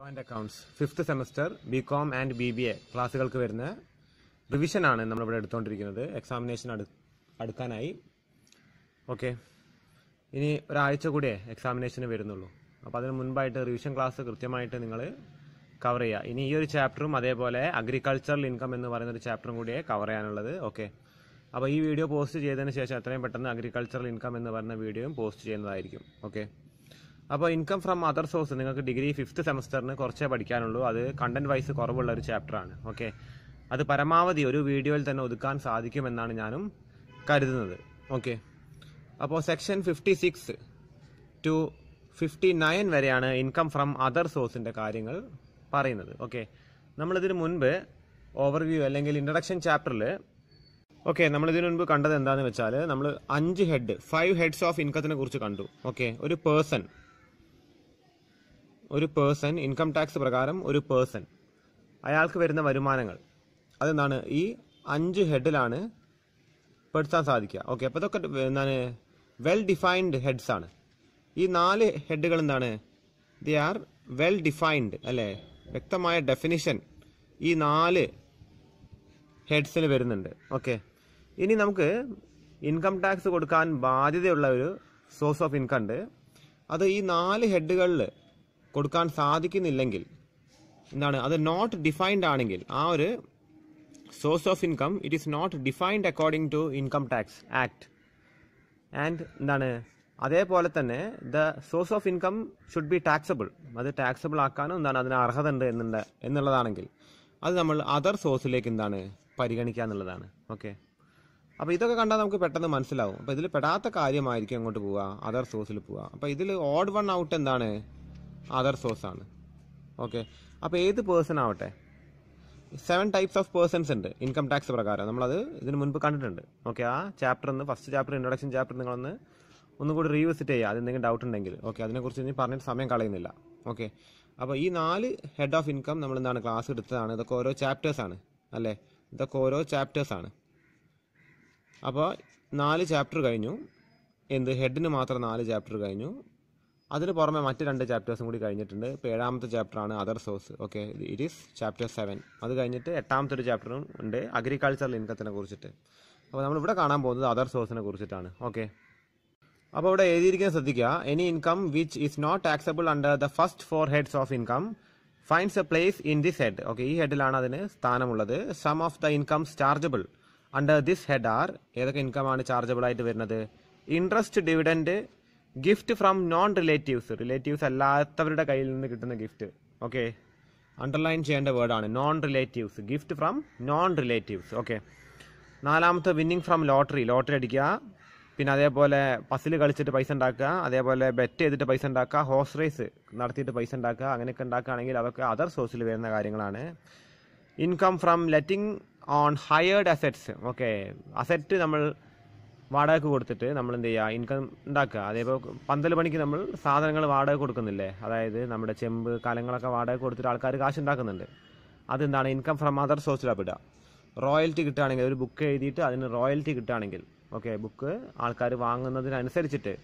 Joint accounts fifth semester B com and B B A ക്ലാസ്സുകൾക്ക് വരുന്ന റിവിഷനാണ് നമ്മളിവിടെ എടുത്തുകൊണ്ടിരിക്കുന്നത് എക്സാമിനേഷൻ അടു അടുക്കാനായി ഓക്കെ ഇനി ഒരാഴ്ച കൂടിയേ എക്സാമിനേഷന് വരുന്നുള്ളൂ അപ്പോൾ അതിന് മുൻപായിട്ട് റിവിഷൻ ക്ലാസ് കൃത്യമായിട്ട് നിങ്ങൾ കവർ ചെയ്യുക ഇനി ഈ ഒരു ചാപ്റ്ററും അതേപോലെ അഗ്രികൾച്ചറൽ ഇൻകം എന്ന് പറയുന്ന ഒരു ചാപ്റ്ററും കൂടിയേ കവർ ചെയ്യാനുള്ളത് ഓക്കെ അപ്പോൾ ഈ വീഡിയോ പോസ്റ്റ് ചെയ്തതിന് ശേഷം എത്രയും പെട്ടെന്ന് അഗ്രികൾച്ചറൽ ഇൻകം എന്ന് പറയുന്ന വീഡിയോയും പോസ്റ്റ് ചെയ്യുന്നതായിരിക്കും ഓക്കെ അപ്പോൾ ഇൻകം ഫ്രം അതർ സോഴ്സ് നിങ്ങൾക്ക് ഡിഗ്രി ഫിഫ്ത്ത് സെമസ്റ്ററിന് കുറച്ചേ പഠിക്കാനുള്ളൂ അത് കണ്ടന്റ് വൈസ് കുറവുള്ള ഒരു ചാപ്റ്ററാണ് ഓക്കെ അത് പരമാവധി ഒരു വീഡിയോയിൽ തന്നെ ഒതുക്കാൻ സാധിക്കുമെന്നാണ് ഞാനും കരുതുന്നത് ഓക്കെ അപ്പോൾ section fifty six to fifty nine വരെയാണ് ഇൻകം ഫ്രം അതർ സോഴ്സിൻ്റെ കാര്യങ്ങൾ പറയുന്നത് ഓക്കെ നമ്മളിതിന് മുൻപ് ഓവർവ്യൂ അല്ലെങ്കിൽ ഇൻട്രഡക്ഷൻ ചാപ്റ്ററിൽ ഓക്കെ നമ്മൾ ഇതിനു മുൻപ് കണ്ടത് എന്താണെന്ന് വെച്ചാൽ നമ്മൾ അഞ്ച് ഹെഡ് ഫൈവ് ഹെഡ്സ് ഓഫ് ഇൻകത്തിനെ കുറിച്ച് കണ്ടു ഓക്കെ ഒരു പേഴ്സൺ ഒരു പേഴ്സൺ ഇൻകം ടാക്സ് പ്രകാരം ഒരു പേഴ്സൺ അയാൾക്ക് വരുന്ന വരുമാനങ്ങൾ അതെന്താണ് ഈ അഞ്ച് ഹെഡിലാണ് പെടുത്താൻ സാധിക്കുക ഓക്കെ അപ്പോൾ ഇതൊക്കെ എന്താണ് വെൽ ഡിഫൈൻഡ് ഹെഡ്സ് ആണ് ഈ നാല് ഹെഡുകൾ എന്താണ് ദി ആർ വെൽ ഡിഫൈൻഡ് അല്ലേ വ്യക്തമായ ഡെഫിനിഷൻ ഈ നാല് ഹെഡ്സിന് വരുന്നുണ്ട് ഓക്കെ ഇനി നമുക്ക് ഇൻകം ടാക്സ് കൊടുക്കാൻ ബാധ്യതയുള്ള ഒരു സോഴ്സ് ഓഫ് ഇൻകം ഉണ്ട് അത് ഈ നാല് ഹെഡുകളിൽ കൊടുക്കാൻ സാധിക്കുന്നില്ലെങ്കിൽ എന്താണ് അത് നോട്ട് ഡിഫൈൻഡ് ആണെങ്കിൽ ആ ഒരു source of income it is not defined according to income tax act and എന്താണ് അതേപോലെ തന്നെ the source of income should be taxable അത് ടാക്സബിൾ ആക്കാനും എന്താണ് അതിന് അർഹത ഉണ്ട് എന്നുണ്ട് എന്നുള്ളതാണെങ്കിൽ അത് നമ്മൾ അതർ സോഴ്സിലേക്ക് എന്താണ് പരിഗണിക്കുക എന്നുള്ളതാണ് ഓക്കെ അപ്പോൾ ഇതൊക്കെ കണ്ടാൽ നമുക്ക് പെട്ടെന്ന് മനസ്സിലാവും അപ്പോൾ ഇതിൽ പെടാത്ത കാര്യമായിരിക്കും അങ്ങോട്ട് പോവുക അതർ സോഴ്സിൽ പോവുക അപ്പോൾ ഇതിൽ ഓഡ് വൺ ഔട്ട് എന്താണ് അതർ സോഴ്സാണ് ഓക്കെ അപ്പോൾ ഏത് പേഴ്സൺ ആവട്ടെ സെവൻ ടൈപ്സ് ഓഫ് പേഴ്സൺസ് ഉണ്ട് ഇൻകം ടാക്സ് പ്രകാരം നമ്മളത് ഇതിന് മുൻപ് കണ്ടിട്ടുണ്ട് ഓക്കെ ആ ചാപ്റ്റർ ഒന്ന് ഫസ്റ്റ് ചാപ്റ്റർ ഇൻട്രൊഡക്ഷൻ ചാപ്റ്റർ നിങ്ങളൊന്ന് ഒന്നുകൂടി റീവിസിറ്റ് ചെയ്യുക അതെന്തെങ്കിലും ഡൗട്ട് ഉണ്ടെങ്കിൽ ഓക്കെ അതിനെക്കുറിച്ച് ഇനി പറഞ്ഞിട്ട് സമയം കളയുന്നില്ല ഓക്കെ അപ്പോൾ ഈ നാല് ഹെഡ് ഓഫ് ഇൻകം നമ്മൾ എന്താണ് ക്ലാസ് എടുത്തതാണ് ഇതൊക്കെ ഓരോ ചാപ്റ്റേഴ്സാണ് അല്ലേ ഇതൊക്കെ ഓരോ ചാപ്റ്റേഴ്സാണ് അപ്പോൾ നാല് ചാപ്റ്റർ കഴിഞ്ഞു എന്ത് ഹെഡിന് മാത്രം നാല് ചാപ്റ്റർ കഴിഞ്ഞു അതിന് പുറമെ മറ്റ് രണ്ട് ചാപ്റ്റേഴ്സും കൂടി കഴിഞ്ഞിട്ടുണ്ട് ഇപ്പോൾ ഏഴാമത്തെ ചാപ്റ്ററാണ് other source okay it is chapter seven അത് കഴിഞ്ഞിട്ട് എട്ടാമത്തെ ഒരു ചാപ്റ്ററും ഉണ്ട് അഗ്രികൾച്ചറൽ ഇൻകത്തിനെ കുറിച്ചിട്ട് അപ്പോൾ ഇവിടെ കാണാൻ പോകുന്നത് അതർ സോഴ്സിനെ കുറിച്ചിട്ടാണ് ഓക്കെ അപ്പോൾ ഇവിടെ എഴുതിയിരിക്കുന്നത് ശ്രദ്ധിക്കുക any income which is not taxable under the first four heads of income finds a place in this head okay ഈ ഹെഡിലാണ് അതിന് സ്ഥാനമുള്ളത് sum of the incomes chargeable under this head are ഏതൊക്കെ ആണ് ചാർജബിൾ ആയിട്ട് വരുന്നത് interest dividend gift from non relatives relatives അല്ലാത്തവരുടെ കയ്യിൽ നിന്ന് കിട്ടുന്ന ഗിഫ്റ്റ് ഓക്കെ അണ്ടർലൈൻ ചെയ്യേണ്ട വേർഡാണ് non relatives gift from non relatives okay നാലാമത്തെ വിന്നിങ് ഫ്രം ലോട്ടറി ലോട്ടറി അടിക്കുക പിന്നെ അതേപോലെ പസിൽ കളിച്ചിട്ട് പൈസ ഉണ്ടാക്കുക അതേപോലെ ബെറ്റ് ചെയ്തിട്ട് പൈസ ഉണ്ടാക്കുക ഹോസ് റേസ് നടത്തിയിട്ട് പൈസ ഉണ്ടാക്കുക അങ്ങനെയൊക്കെ ഉണ്ടാക്കുകയാണെങ്കിൽ അതൊക്കെ അതർ സോഴ്സിൽ വരുന്ന കാര്യങ്ങളാണ് income from letting on hired assets okay asset നമ്മൾ വാടക കൊടുത്തിട്ട് നമ്മൾ എന്ത് ചെയ്യുക ഇൻകം ഉണ്ടാക്കുക അതേപോലെ പന്തൽ പണിക്ക് നമ്മൾ സാധനങ്ങൾ വാടക കൊടുക്കുന്നില്ലേ അതായത് നമ്മുടെ ചെമ്പ് കലങ്ങളൊക്കെ വാടക കൊടുത്തിട്ട് ആൾക്കാർ കാശ് ഉണ്ടാക്കുന്നുണ്ട് അതെന്താണ് ഇൻകം ഫ്രം അതർ സോഴ്സിലാണ് വിടുക റോയൽറ്റി കിട്ടുകയാണെങ്കിൽ ഒരു ബുക്ക് എഴുതിയിട്ട് അതിന് റോയൽറ്റി കിട്ടുകയാണെങ്കിൽ ഓക്കെ ബുക്ക് ആൾക്കാർ വാങ്ങുന്നതിനനുസരിച്ചിട്ട്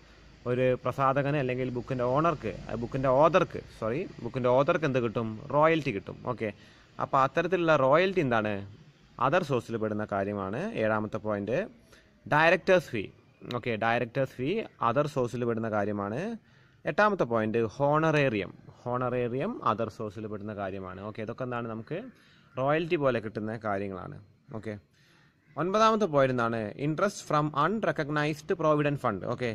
ഒരു പ്രസാധകന് അല്ലെങ്കിൽ ബുക്കിൻ്റെ ഓണർക്ക് ബുക്കിൻ്റെ ഓതർക്ക് സോറി ബുക്കിൻ്റെ ഓതർക്ക് എന്ത് കിട്ടും റോയൽറ്റി കിട്ടും ഓക്കെ അപ്പോൾ അത്തരത്തിലുള്ള റോയൽറ്റി എന്താണ് അതർ സോഴ്സിൽ പെടുന്ന കാര്യമാണ് ഏഴാമത്തെ point directors fee okay directors fee other സോഴ്സിൽ പെടുന്ന കാര്യമാണ് എട്ടാമത്തെ പോയിന്റ് ഹോണറേറിയം ഹോണറേറിയം അതർ സോഴ്സിൽ പെടുന്ന കാര്യമാണ് ഓക്കെ ഇതൊക്കെ എന്താണ് നമുക്ക് റോയൽറ്റി പോലെ കിട്ടുന്ന കാര്യങ്ങളാണ് ഓക്കെ ഒൻപതാമത്തെ പോയിന്റ് എന്താണ് interest from unrecognised provident fund okay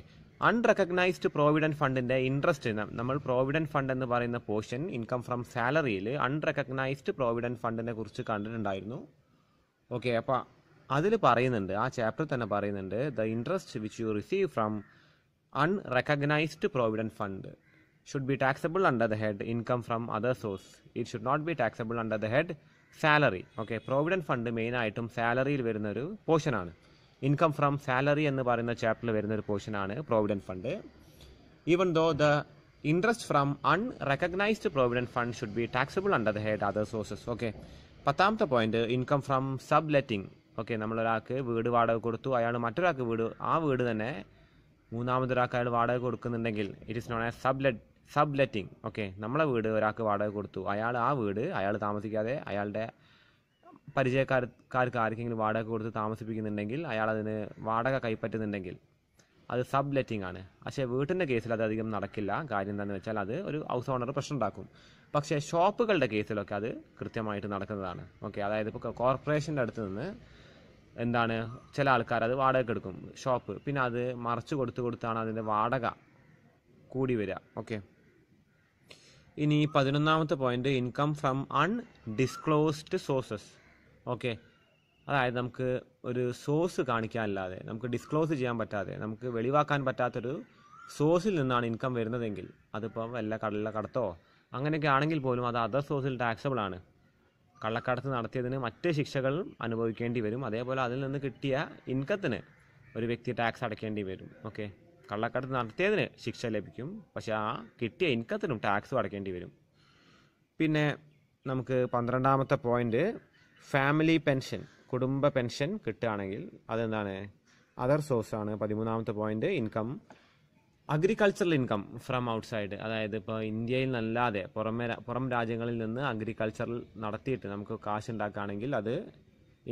unrecognised provident ഫണ്ടിൻ്റെ ഇൻട്രസ്റ്റ് നമ്മൾ പ്രോവിഡൻറ്റ് ഫണ്ട് എന്ന് പറയുന്ന പോർഷൻ ഇൻകം ഫ്രം സാലറിയിൽ അൺറെക്കഗ്നൈസ്ഡ് പ്രോവിഡൻറ്റ് ഫണ്ടിനെ കുറിച്ച് കണ്ടിട്ടുണ്ടായിരുന്നു ഓക്കെ അപ്പോൾ അതിൽ പറയുന്നുണ്ട് ആ ചാപ്റ്ററിൽ തന്നെ പറയുന്നുണ്ട് the interest which you receive from unrecognised provident fund should be taxable under the head income from other source it should not be taxable under the head salary okay provident fund മെയിനായിട്ടും സാലറിയിൽ വരുന്ന വരുന്നൊരു പോർഷനാണ് income from salary എന്ന് പറയുന്ന ചാപ്റ്ററിൽ വരുന്ന വരുന്നൊരു പോർഷനാണ് provident fund even though the interest from unrecognised provident fund should be taxable under the head other sources okay പത്താമത്തെ point income from sub letting okay നമ്മളൊരാൾക്ക് വീട് വാടക കൊടുത്തു അയാൾ മറ്റൊരാൾക്ക് വീട് ആ വീട് തന്നെ മൂന്നാമതൊരാൾക്ക് അയാൾ വാടക കൊടുക്കുന്നുണ്ടെങ്കിൽ it is known as sublet subletting okay നമ്മളെ വീട് ഒരാൾക്ക് വാടക കൊടുത്തു അയാൾ ആ വീട് അയാൾ താമസിക്കാതെ അയാളുടെ പരിചയക്കാർക്ക് ആർക്കെങ്കിലും വാടക കൊടുത്ത് താമസിപ്പിക്കുന്നുണ്ടെങ്കിൽ അയാൾ അതിന് വാടക കൈപ്പറ്റുന്നുണ്ടെങ്കിൽ അത് സബ് ലെറ്റിംഗ് ആണ് പക്ഷേ വീട്ടിൻ്റെ കേസിൽ അത് അധികം നടക്കില്ല കാര്യം എന്താണെന്ന് വെച്ചാൽ അത് ഒരു ഹൗസ് ഓണർ പ്രശ്നം ഉണ്ടാക്കും പക്ഷേ ഷോപ്പുകളുടെ കേസിലൊക്കെ അത് കൃത്യമായിട്ട് നടക്കുന്നതാണ് ഓക്കെ അതായത് ഇപ്പോൾ കോർപ്പറേഷൻ്റെ അടുത്ത് നിന്ന് എന്താണ് ചില ആൾക്കാർ അത് വാടകയ്ക്ക് എടുക്കും ഷോപ്പ് പിന്നെ അത് മറച്ചു കൊടുത്ത് കൊടുത്താണ് അതിൻ്റെ വാടക കൂടി വരിക ഓക്കെ ഇനി പതിനൊന്നാമത്തെ point income from undisclosed sources okay അതായത് നമുക്ക് ഒരു സോഴ്സ് കാണിക്കാനല്ലാതെ നമുക്ക് ഡിസ്ക്ലോസ് ചെയ്യാൻ പറ്റാതെ നമുക്ക് വെളിവാക്കാൻ പറ്റാത്തൊരു സോഴ്സിൽ നിന്നാണ് ഇൻകം വരുന്നതെങ്കിൽ അതിപ്പോൾ വല്ല കടലിലെ കടത്തോ അങ്ങനെയൊക്കെ ആണെങ്കിൽ പോലും അത് അതർ സോഴ്സിൽ ടാക്സബിൾ ആണ് കള്ളക്കടത്ത് നടത്തിയതിന് മറ്റ് ശിക്ഷകളും അനുഭവിക്കേണ്ടി വരും അതേപോലെ അതിൽ നിന്ന് കിട്ടിയ ഇൻകത്തിന് ഒരു വ്യക്തി ടാക്സ് അടയ്ക്കേണ്ടി വരും ഓക്കെ കള്ളക്കടത്ത് നടത്തിയതിന് ശിക്ഷ ലഭിക്കും പക്ഷേ ആ കിട്ടിയ ഇൻകത്തിനും ടാക്സും അടയ്ക്കേണ്ടി വരും പിന്നെ നമുക്ക് പന്ത്രണ്ടാമത്തെ പോയിന്റ് ഫാമിലി പെൻഷൻ കുടുംബ പെൻഷൻ കിട്ടുകയാണെങ്കിൽ അതെന്താണ് അതർ സോഴ്സാണ് പതിമൂന്നാമത്തെ point income agricultural income from outside അതായത് ഇപ്പോൾ ഇന്ത്യയിൽ നിന്നല്ലാതെ പുറമേ പുറം രാജ്യങ്ങളിൽ നിന്ന് അഗ്രികൾച്ചറൽ നടത്തിയിട്ട് നമുക്ക് കാശ് ഉണ്ടാക്കുകയാണെങ്കിൽ അത്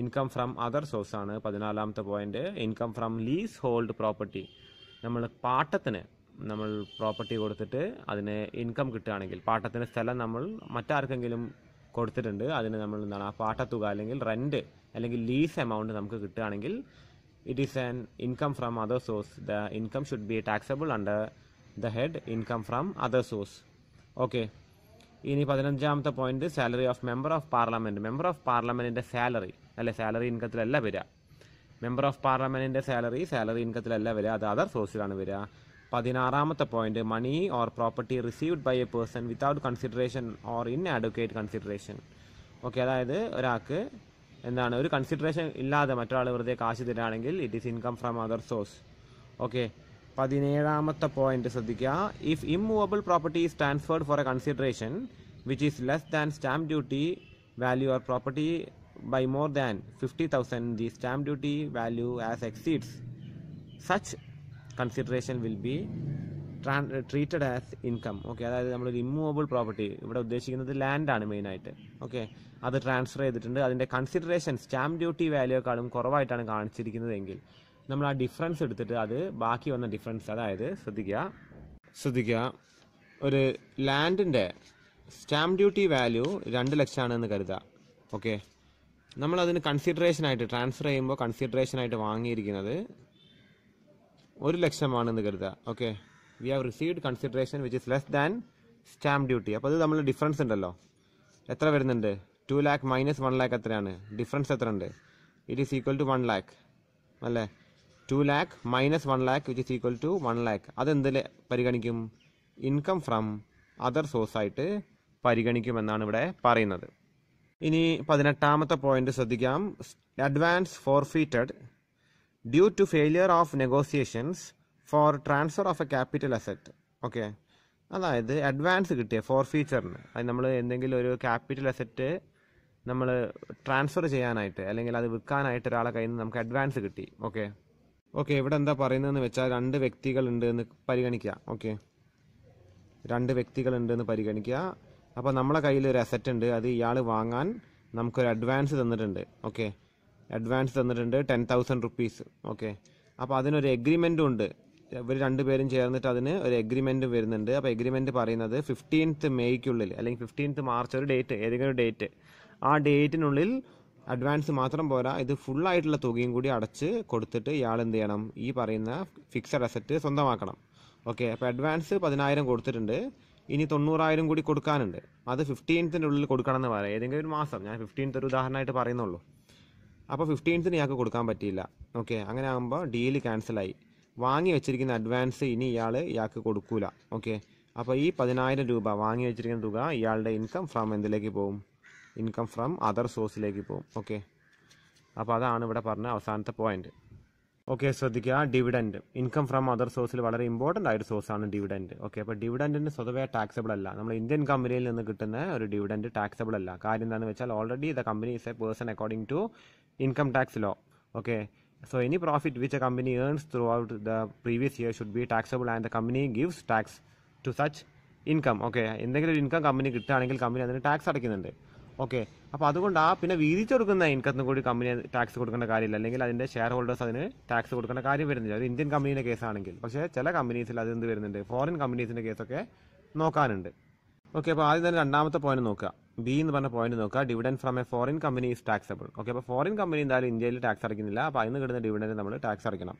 ഇൻകം ഫ്രം അതർ സോഴ്സ് ആണ് പതിനാലാമത്തെ point income from lease hold property നമ്മൾ പാട്ടത്തിന് നമ്മൾ പ്രോപ്പർട്ടി കൊടുത്തിട്ട് അതിന് ഇൻകം കിട്ടുകയാണെങ്കിൽ പാട്ടത്തിന് സ്ഥലം നമ്മൾ മറ്റാർക്കെങ്കിലും കൊടുത്തിട്ടുണ്ട് അതിന് നമ്മൾ എന്താണ് ആ പാട്ടത്തുക അല്ലെങ്കിൽ റെൻറ്റ് അല്ലെങ്കിൽ ലീസ് എമൗണ്ട് നമുക്ക് കിട്ടുകയാണെങ്കിൽ it is an income from other source the income should be taxable under the head income from other source okay ഇനി പതിനഞ്ചാമത്തെ point salary of member of parliament member of പാർലമെൻറ്റിൻ്റെ salary അല്ലെ salary ഇൻകത്തിലല്ല വരിക member of പാർലമെൻറ്റിൻ്റെ salary salary ഇൻകത്തിലല്ല വരിക അത് അതർ സോഴ്സിലാണ് വരിക പതിനാറാമത്തെ point money or property received by a person without consideration or in adequate consideration okay അതായത് ഒരാൾക്ക് എന്താണ് ഒരു കൺസിഡറേഷൻ ഇല്ലാതെ മറ്റൊരാൾ വെറുതെ കാശ് തരാണെങ്കിൽ it is income from other source okay പതിനേഴാമത്തെ പോയിന്റ് ശ്രദ്ധിക്കുക if immovable property is transferred for a consideration which is less than stamp duty value or property by more than fifty thousand the stamp duty value as exceeds such consideration will be treated as income okay അതായത് നമ്മളൊരു immovable property ഇവിടെ ഉദ്ദേശിക്കുന്നത് ലാൻഡാണ് മെയിനായിട്ട് okay അത് transfer ചെയ്തിട്ടുണ്ട് അതിൻ്റെ consideration stamp duty വാല്യൂക്കാളും കുറവായിട്ടാണ് കാണിച്ചിരിക്കുന്നതെങ്കിൽ നമ്മൾ ആ ഡിഫറൻസ് എടുത്തിട്ട് അത് ബാക്കി വന്ന ഡിഫറൻസ് അതായത് ശ്രദ്ധിക്കുക ശ്രദ്ധിക്കുക ഒരു ലാൻഡിൻ്റെ സ്റ്റാമ്പ് ഡ്യൂട്ടി വാല്യൂ രണ്ട് ലക്ഷമാണെന്ന് കരുതുക ഓക്കെ നമ്മളതിന് കൺസിഡറേഷനായിട്ട് ട്രാൻസ്ഫർ ചെയ്യുമ്പോൾ കൺസിഡറേഷനായിട്ട് വാങ്ങിയിരിക്കുന്നത് ഒരു ലക്ഷമാണെന്ന് കരുതുക okay we have received consideration which is less than stamp duty അപ്പോൾ അത് നമ്മൾ ഡിഫറൻസ് ഉണ്ടല്ലോ എത്ര വരുന്നുണ്ട് two lakh minus one lakh എത്രയാണ് ഡിഫറൻസ് എത്ര ഉണ്ട് it is equal to one lakh അല്ലേ two lakh minus one lakh which is equal to one lakh അതെന്തിൽ പരിഗണിക്കും ഇൻകം ഫ്രം അതർ സോഴ്സായിട്ട് പരിഗണിക്കുമെന്നാണ് ഇവിടെ പറയുന്നത് ഇനി പതിനെട്ടാമത്തെ പോയിന്റ് ശ്രദ്ധിക്കാം advance forfeited due to failure of negotiations four transfer of a capital asset okay അതായത് അഡ്വാൻസ് കിട്ടിയ ഫോർ ഫീച്ചറിന് അത് നമ്മൾ എന്തെങ്കിലും ഒരു ക്യാപിറ്റൽ അസെറ്റ് നമ്മൾ ട്രാൻസ്ഫർ ചെയ്യാനായിട്ട് അല്ലെങ്കിൽ അത് വിൽക്കാനായിട്ട് ഒരാളെ കയ്യിൽ നിന്ന് നമുക്ക് അഡ്വാൻസ് കിട്ടി ഓക്കെ ഓക്കെ ഇവിടെ എന്താ പറയുന്നതെന്ന് വെച്ചാൽ രണ്ട് വ്യക്തികളുണ്ട് എന്ന് പരിഗണിക്കുക ഓക്കെ രണ്ട് വ്യക്തികളുണ്ട് എന്ന് പരിഗണിക്കുക അപ്പോൾ നമ്മളെ കയ്യിൽ ഒരു അസെറ്റ് ഉണ്ട് അത് ഇയാൾ വാങ്ങാൻ നമുക്കൊരു അഡ്വാൻസ് തന്നിട്ടുണ്ട് ഓക്കെ അഡ്വാൻസ് തന്നിട്ടുണ്ട് ടെൻ തൗസൻഡ് റുപ്പീസ് ഓക്കെ അപ്പോൾ അതിനൊരു എഗ്രിമെൻറ്റും ഉണ്ട് ഇവർ രണ്ടുപേരും ചേർന്നിട്ട് അതിന് ഒരു എഗ്രിമെൻറ്റ് വരുന്നുണ്ട് അപ്പോൾ എഗ്രിമെൻറ്റ് പറയുന്നത് ഫിഫ്റ്റീൻത്ത് മേയ്ക്കുള്ളിൽ അല്ലെങ്കിൽ ഫിഫ്റ്റീൻത്ത് മാർച്ച് ഒരു ഡേറ്റ് ഏതെങ്കിലും ഒരു ഡേറ്റ് ആ ഡേറ്റിനുള്ളിൽ അഡ്വാൻസ് മാത്രം പോരാ ഇത് ഫുള്ളായിട്ടുള്ള തുകയും കൂടി അടച്ച് കൊടുത്തിട്ട് ഇയാൾ എന്ത് ചെയ്യണം ഈ പറയുന്ന ഫിക്സഡ് അസറ്റ് സ്വന്തമാക്കണം ഓക്കെ അപ്പോൾ അഡ്വാൻസ് പതിനായിരം കൊടുത്തിട്ടുണ്ട് ഇനി തൊണ്ണൂറായിരം കൂടി കൊടുക്കാനുണ്ട് അത് ഫിഫ്റ്റീൻത്തിൻ്റെ ഉള്ളിൽ കൊടുക്കണമെന്ന് പറയാം ഏതെങ്കിലും ഒരു മാസം ഞാൻ ഫിഫ്റ്റീൻത്ത് ഒരു ഉദാഹരണമായിട്ട് പറയുന്നുള്ളൂ അപ്പോൾ ഫിഫ്റ്റീൻത്തിന് ഇയാൾക്ക് കൊടുക്കാൻ പറ്റിയില്ല ഓക്കെ അങ്ങനെ ആകുമ്പോൾ ഡീല് ക്യാൻസലായി വാങ്ങി വെച്ചിരിക്കുന്ന അഡ്വാൻസ് ഇനി ഇയാൾ ഇയാൾക്ക് കൊടുക്കൂല ഓക്കെ അപ്പോൾ ഈ പതിനായിരം രൂപ വാങ്ങി വെച്ചിരിക്കുന്ന തുക ഇയാളുടെ ഇൻകം ഫ്രം എന്തിലേക്ക് പോകും ഇൻകം ഫ്രം അതർ സോഴ്സിലേക്ക് പോകും ഓക്കെ അപ്പോൾ അതാണ് ഇവിടെ പറഞ്ഞ അവസാനത്തെ പോയിന്റ് ഓക്കെ ശ്രദ്ധിക്കുക ഡിവിഡൻറ്റ് ഇൻകം ഫ്രം അതർ സോഴ്സിൽ വളരെ ഇമ്പോർട്ടൻ്റ് ആയൊരു സോഴ്സാണ് ഡിവിഡൻറ്റ് ഓക്കെ അപ്പോൾ ഡിവിഡൻറ്റിന് സ്വതവേ ടാക്സബിൾ അല്ല നമ്മൾ ഇന്ത്യൻ കമ്പനിയിൽ നിന്ന് കിട്ടുന്ന ഒരു ഡിവിഡൻറ്റ് ടാക്സബിൾ അല്ല കാര്യം എന്താണെന്ന് വെച്ചാൽ already the company is a person according to income tax law okay So any profit which a company earns throughout the previous year should be taxable and the company gives tax to such income okay എന്തെങ്കിലും ഒരു income company കിട്ടുകയാണെങ്കിൽ company അതിന് tax അടയ്ക്കുന്നുണ്ട് okay അപ്പോൾ അതുകൊണ്ട് ആ പിന്നെ വീതിച്ചു കൊടുക്കുന്ന ഇൻകത്തിന് കൂടി കമ്പനി ടാക്സ് കൊടുക്കേണ്ട കാര്യമില്ല അല്ലെങ്കിൽ അതിൻ്റെ ഷെയർ ഹോൾഡേഴ്സ് അതിന് ടാക്സ് കൊടുക്കേണ്ട കാര്യം വരുന്നില്ല അത് ഇന്ത്യൻ കമ്പനിയുടെ കേസാണെങ്കിൽ പക്ഷേ ചില കമ്പനീസിൽ അത് എന്ത് വരുന്നുണ്ട് ഫോറിൻ കമ്പനീസിൻ്റെ കേസൊക്കെ നോക്കാനുണ്ട് ഓക്കെ അപ്പോൾ ആദ്യം തന്നെ രണ്ടാമത്തെ പോയിന്റ് നോക്കുക ബി എന്ന് പറഞ്ഞ പോയിന്റ് നോക്കുക dividend from a foreign company is taxable okay അപ്പോൾ ഫോറിൻ കമ്പനി എന്തായാലും ഇന്ത്യയിൽ ടാക്സ് അടയ്ക്കുന്നില്ല അപ്പോൾ അതിന് കിട്ടുന്ന ഡിവിഡൻറ്റ് നമ്മൾ ടാക്സ് അടയ്ക്കണം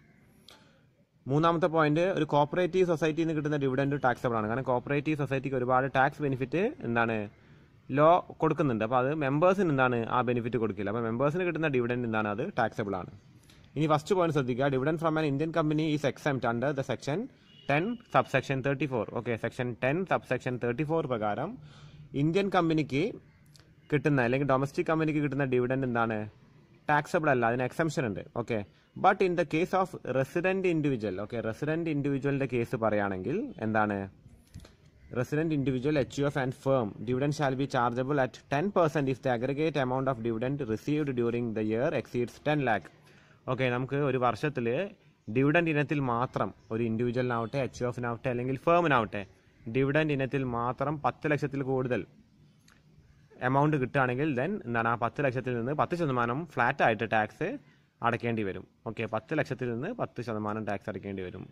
മൂന്നാമത്തെ പോയിന്റ് ഒരു കോപ്പറേറ്റീവ് സൊസൈറ്റിയിൽ നിന്ന് കിട്ടുന്ന ഡിവിഡൻറ്റ് ടാക്സബിൾ ആണ് കാരണം കോപ്പറേറ്റീവ് സൊസൈറ്റിക്ക് ഒരുപാട് ടാക്സ് ബെനിഫിറ്റ് എന്താണ് ലോ കൊടുക്കുന്നുണ്ട് അപ്പോൾ അത് മെമ്പേഴ്സിന് എന്താണ് ആ ബെനിഫിറ്റ് കൊടുക്കില്ല അപ്പോൾ മെമ്പേഴ്സിന് കിട്ടുന്ന ഡിവിഡൻറ്റ് എന്താണ് അത് ടാക്സബിൾ ആണ് ഇനി ഫസ്റ്റ് പോയിന്റ് ശ്രദ്ധിക്കുക dividend from an Indian company is exempt under the section ten sub section thirty four okay section ten sub section thirty four പ്രകാരം ഇന്ത്യൻ കമ്പനിക്ക് കിട്ടുന്ന അല്ലെങ്കിൽ ഡൊമസ്റ്റിക് കമ്പനിക്ക് കിട്ടുന്ന ഡിവിഡൻഡ് എന്താണ് ടാക്സബിൾ അല്ല അതിന് എക്സംഷൻ ഉണ്ട് okay but in the case of resident individual okay resident ഇൻഡിവിജ്വലിൻ്റെ കേസ് പറയുകയാണെങ്കിൽ എന്താണ് resident individual H U F and firm dividend shall be chargeable at ten percent if the aggregate amount of dividend received during the year exceeds ten lakh okay നമുക്ക് ഒരു വർഷത്തിൽ dividend ഇനത്തിൽ മാത്രം ഒരു ഇൻഡിവിജ്വലിനാവട്ടെ H എഫിനാവട്ടെ അല്ലെങ്കിൽ ഫേമിനാവട്ടെ ഡിവിഡൻഡ് ഇനത്തിൽ മാത്രം പത്ത് ലക്ഷത്തിൽ കൂടുതൽ എമൗണ്ട് കിട്ടുകയാണെങ്കിൽ ദെൻ എന്താണ് ആ പത്ത് ലക്ഷത്തിൽ നിന്ന് പത്ത് ശതമാനം ഫ്ലാറ്റ് ആയിട്ട് ടാക്സ് അടയ്ക്കേണ്ടി വരും ഓക്കെ പത്ത് ലക്ഷത്തിൽ നിന്ന് പത്ത് ശതമാനം ടാക്സ് അടയ്ക്കേണ്ടി വരും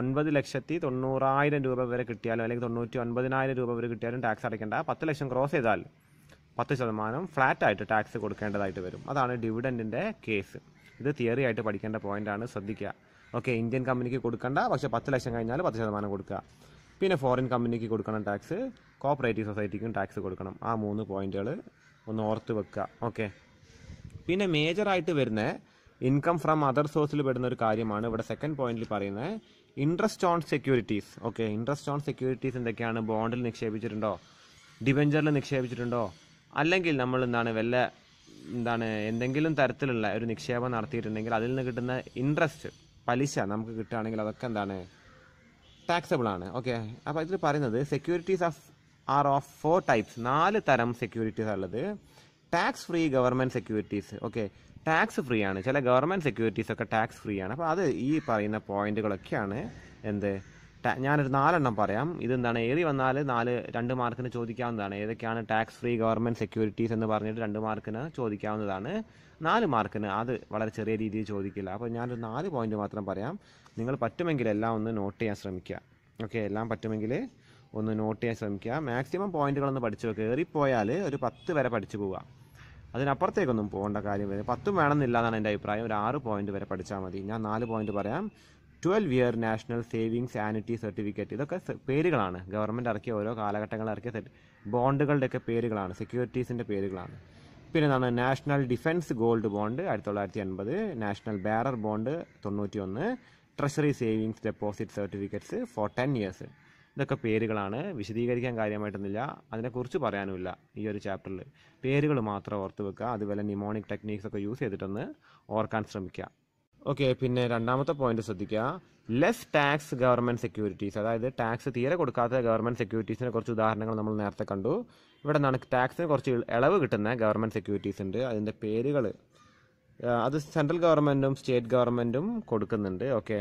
ഒൻപത് ലക്ഷത്തി തൊണ്ണൂറായിരം രൂപ വരെ കിട്ടിയാലും അല്ലെങ്കിൽ തൊണ്ണൂറ്റി ഒൻപതിനായിരം രൂപ വരെ കിട്ടിയാലും ടാക്സ് അടയ്ക്കേണ്ട പത്ത് ലക്ഷം ക്രോസ് ചെയ്താൽ പത്ത് ശതമാനം ഫ്ലാറ്റായിട്ട് ടാക്സ് കൊടുക്കേണ്ടതായിട്ട് വരും അതാണ് ഡിവിഡൻറ്റിൻ്റെ കേസ് ഇത് തിയറി ആയിട്ട് പഠിക്കേണ്ട പോയിൻ്റാണ് ശ്രദ്ധിക്കുക ഓക്കെ ഇന്ത്യൻ കമ്പനിക്ക് കൊടുക്കണ്ട പക്ഷെ പത്ത് ലക്ഷം കഴിഞ്ഞാൽ പത്ത് ശതമാനം കൊടുക്കുക പിന്നെ ഫോറിൻ കമ്പനിക്ക് കൊടുക്കണം ടാക്സ് കോപ്പറേറ്റീവ് സൊസൈറ്റിക്കും ടാക്സ് കൊടുക്കണം ആ മൂന്ന് പോയിന്റുകൾ ഒന്ന് ഓർത്ത് വെക്കുക ഓക്കെ പിന്നെ മേജറായിട്ട് വരുന്ന ഇൻകം ഫ്രം അതർ സോഴ്സിൽ പെടുന്ന ഒരു കാര്യമാണ് ഇവിടെ സെക്കൻഡ് പോയിന്റിൽ പറയുന്നത് interest on securities okay interest on securities എന്തൊക്കെയാണ് ബോണ്ടിൽ നിക്ഷേപിച്ചിട്ടുണ്ടോ ഡിവെഞ്ചറിൽ നിക്ഷേപിച്ചിട്ടുണ്ടോ അല്ലെങ്കിൽ നമ്മൾ എന്താണ് വല്ല എന്താണ് എന്തെങ്കിലും തരത്തിലുള്ള ഒരു നിക്ഷേപം നടത്തിയിട്ടുണ്ടെങ്കിൽ അതിൽ നിന്ന് കിട്ടുന്ന ഇൻട്രസ്റ്റ് പലിശ നമുക്ക് കിട്ടുകയാണെങ്കിൽ അതൊക്കെ എന്താണ് ടാക്സബിൾ ആണ് ഓക്കെ അപ്പോൾ ഇതിൽ പറയുന്നത് securities of are of four types നാല് തരം സെക്യൂരിറ്റീസ് ഉള്ളത് tax free government securities okay tax free ആണ് ചില ഗവൺമെൻറ് സെക്യൂരിറ്റീസ് ഒക്കെ ടാക്സ് ഫ്രീ ആണ് അപ്പോൾ അത് ഈ പറയുന്ന പോയിന്റുകളൊക്കെയാണ് എന്ത് ഞാനൊരു നാലെണ്ണം പറയാം ഇതെന്താണ് ഏറി വന്നാൽ നാല് രണ്ട് മാർക്കിന് ചോദിക്കാവുന്നതാണ് ഏതൊക്കെയാണ് ടാക്സ് ഫ്രീ ഗവൺമെൻറ് സെക്യൂരിറ്റീസ് എന്ന് പറഞ്ഞിട്ട് രണ്ട് മാർക്കിന് ചോദിക്കാവുന്നതാണ് നാല് മാർക്കിന് അത് വളരെ ചെറിയ രീതിയിൽ ചോദിക്കില്ല അപ്പോൾ ഞാനൊരു നാല് പോയിന്റ് മാത്രം പറയാം നിങ്ങൾ പറ്റുമെങ്കിൽ എല്ലാം ഒന്ന് നോട്ട് ചെയ്യാൻ ശ്രമിക്കുക ഓക്കെ എല്ലാം പറ്റുമെങ്കിൽ ഒന്ന് നോട്ട് ചെയ്യാൻ ശ്രമിക്കുക മാക്സിമം പോയിന്റുകളൊന്ന് പഠിച്ചു വെക്കുക ഏറിപ്പോയാൽ ഒരു പത്ത് വരെ പഠിച്ചു പോവുക അതിനപ്പുറത്തേക്കൊന്നും പോകേണ്ട കാര്യം വരും പത്തും വേണമെന്നില്ല എന്നാണ് എൻ്റെ അഭിപ്രായം ഒരു ആറ് പോയിന്റ് വരെ പഠിച്ചാൽ മതി ഞാൻ നാല് പോയിന്റ് പറയാം twelve year national savings annuity certificate ഇതൊക്കെ പേരുകളാണ് ഗവൺമെൻറ് ഇറക്കിയ ഓരോ കാലഘട്ടങ്ങൾ ഇറക്കിയ ബോണ്ടുകളുടെയൊക്കെ പേരുകളാണ് സെക്യൂരിറ്റീസിൻ്റെ പേരുകളാണ് പിന്നെ എന്താണ് നാഷണൽ ഡിഫൻസ് ഗോൾഡ് ബോണ്ട് ആയിരത്തി തൊള്ളായിരത്തി അൻപത് നാഷണൽ ബാരർ ബോണ്ട് തൊണ്ണൂറ്റി ഒന്ന് treasury savings deposit certificates for ten years ഇതൊക്കെ പേരുകളാണ് വിശദീകരിക്കാൻ കാര്യമായിട്ടൊന്നുമില്ല അതിനെക്കുറിച്ച് പറയാനുമില്ല ഈ ഒരു ചാപ്റ്ററിൽ പേരുകൾ മാത്രം ഓർത്ത് വെക്കുക അതുപോലെ നിമോണിക് ടെക്നീക്സ് ഒക്കെ യൂസ് ചെയ്തിട്ടൊന്ന് ഓർക്കാൻ ശ്രമിക്കുക ഓക്കെ പിന്നെ രണ്ടാമത്തെ പോയിന്റ് ശ്രദ്ധിക്കുക ലെസ് ടാക്സ് ഗവൺമെന്റ് സെക്യൂരിറ്റീസ് അതായത് ടാക്സ് തീരെ കൊടുക്കാത്ത ഗവൺമെന്റ് സെക്യൂരിറ്റീസിനെ കുറച്ച് ഉദാഹരണങ്ങൾ നമ്മൾ നേരത്തെ കണ്ടു ഇവിടെ നിന്നാണ് ടാക്സിന് കുറച്ച് ഇളവ് കിട്ടുന്ന ഗവൺമെന്റ് സെക്യൂരിറ്റീസ് ഉണ്ട് അതിൻ്റെ പേരുകൾ അത് സെൻട്രൽ ഗവൺമെൻറ്റും സ്റ്റേറ്റ് ഗവൺമെൻറ്റും കൊടുക്കുന്നുണ്ട് ഓക്കെ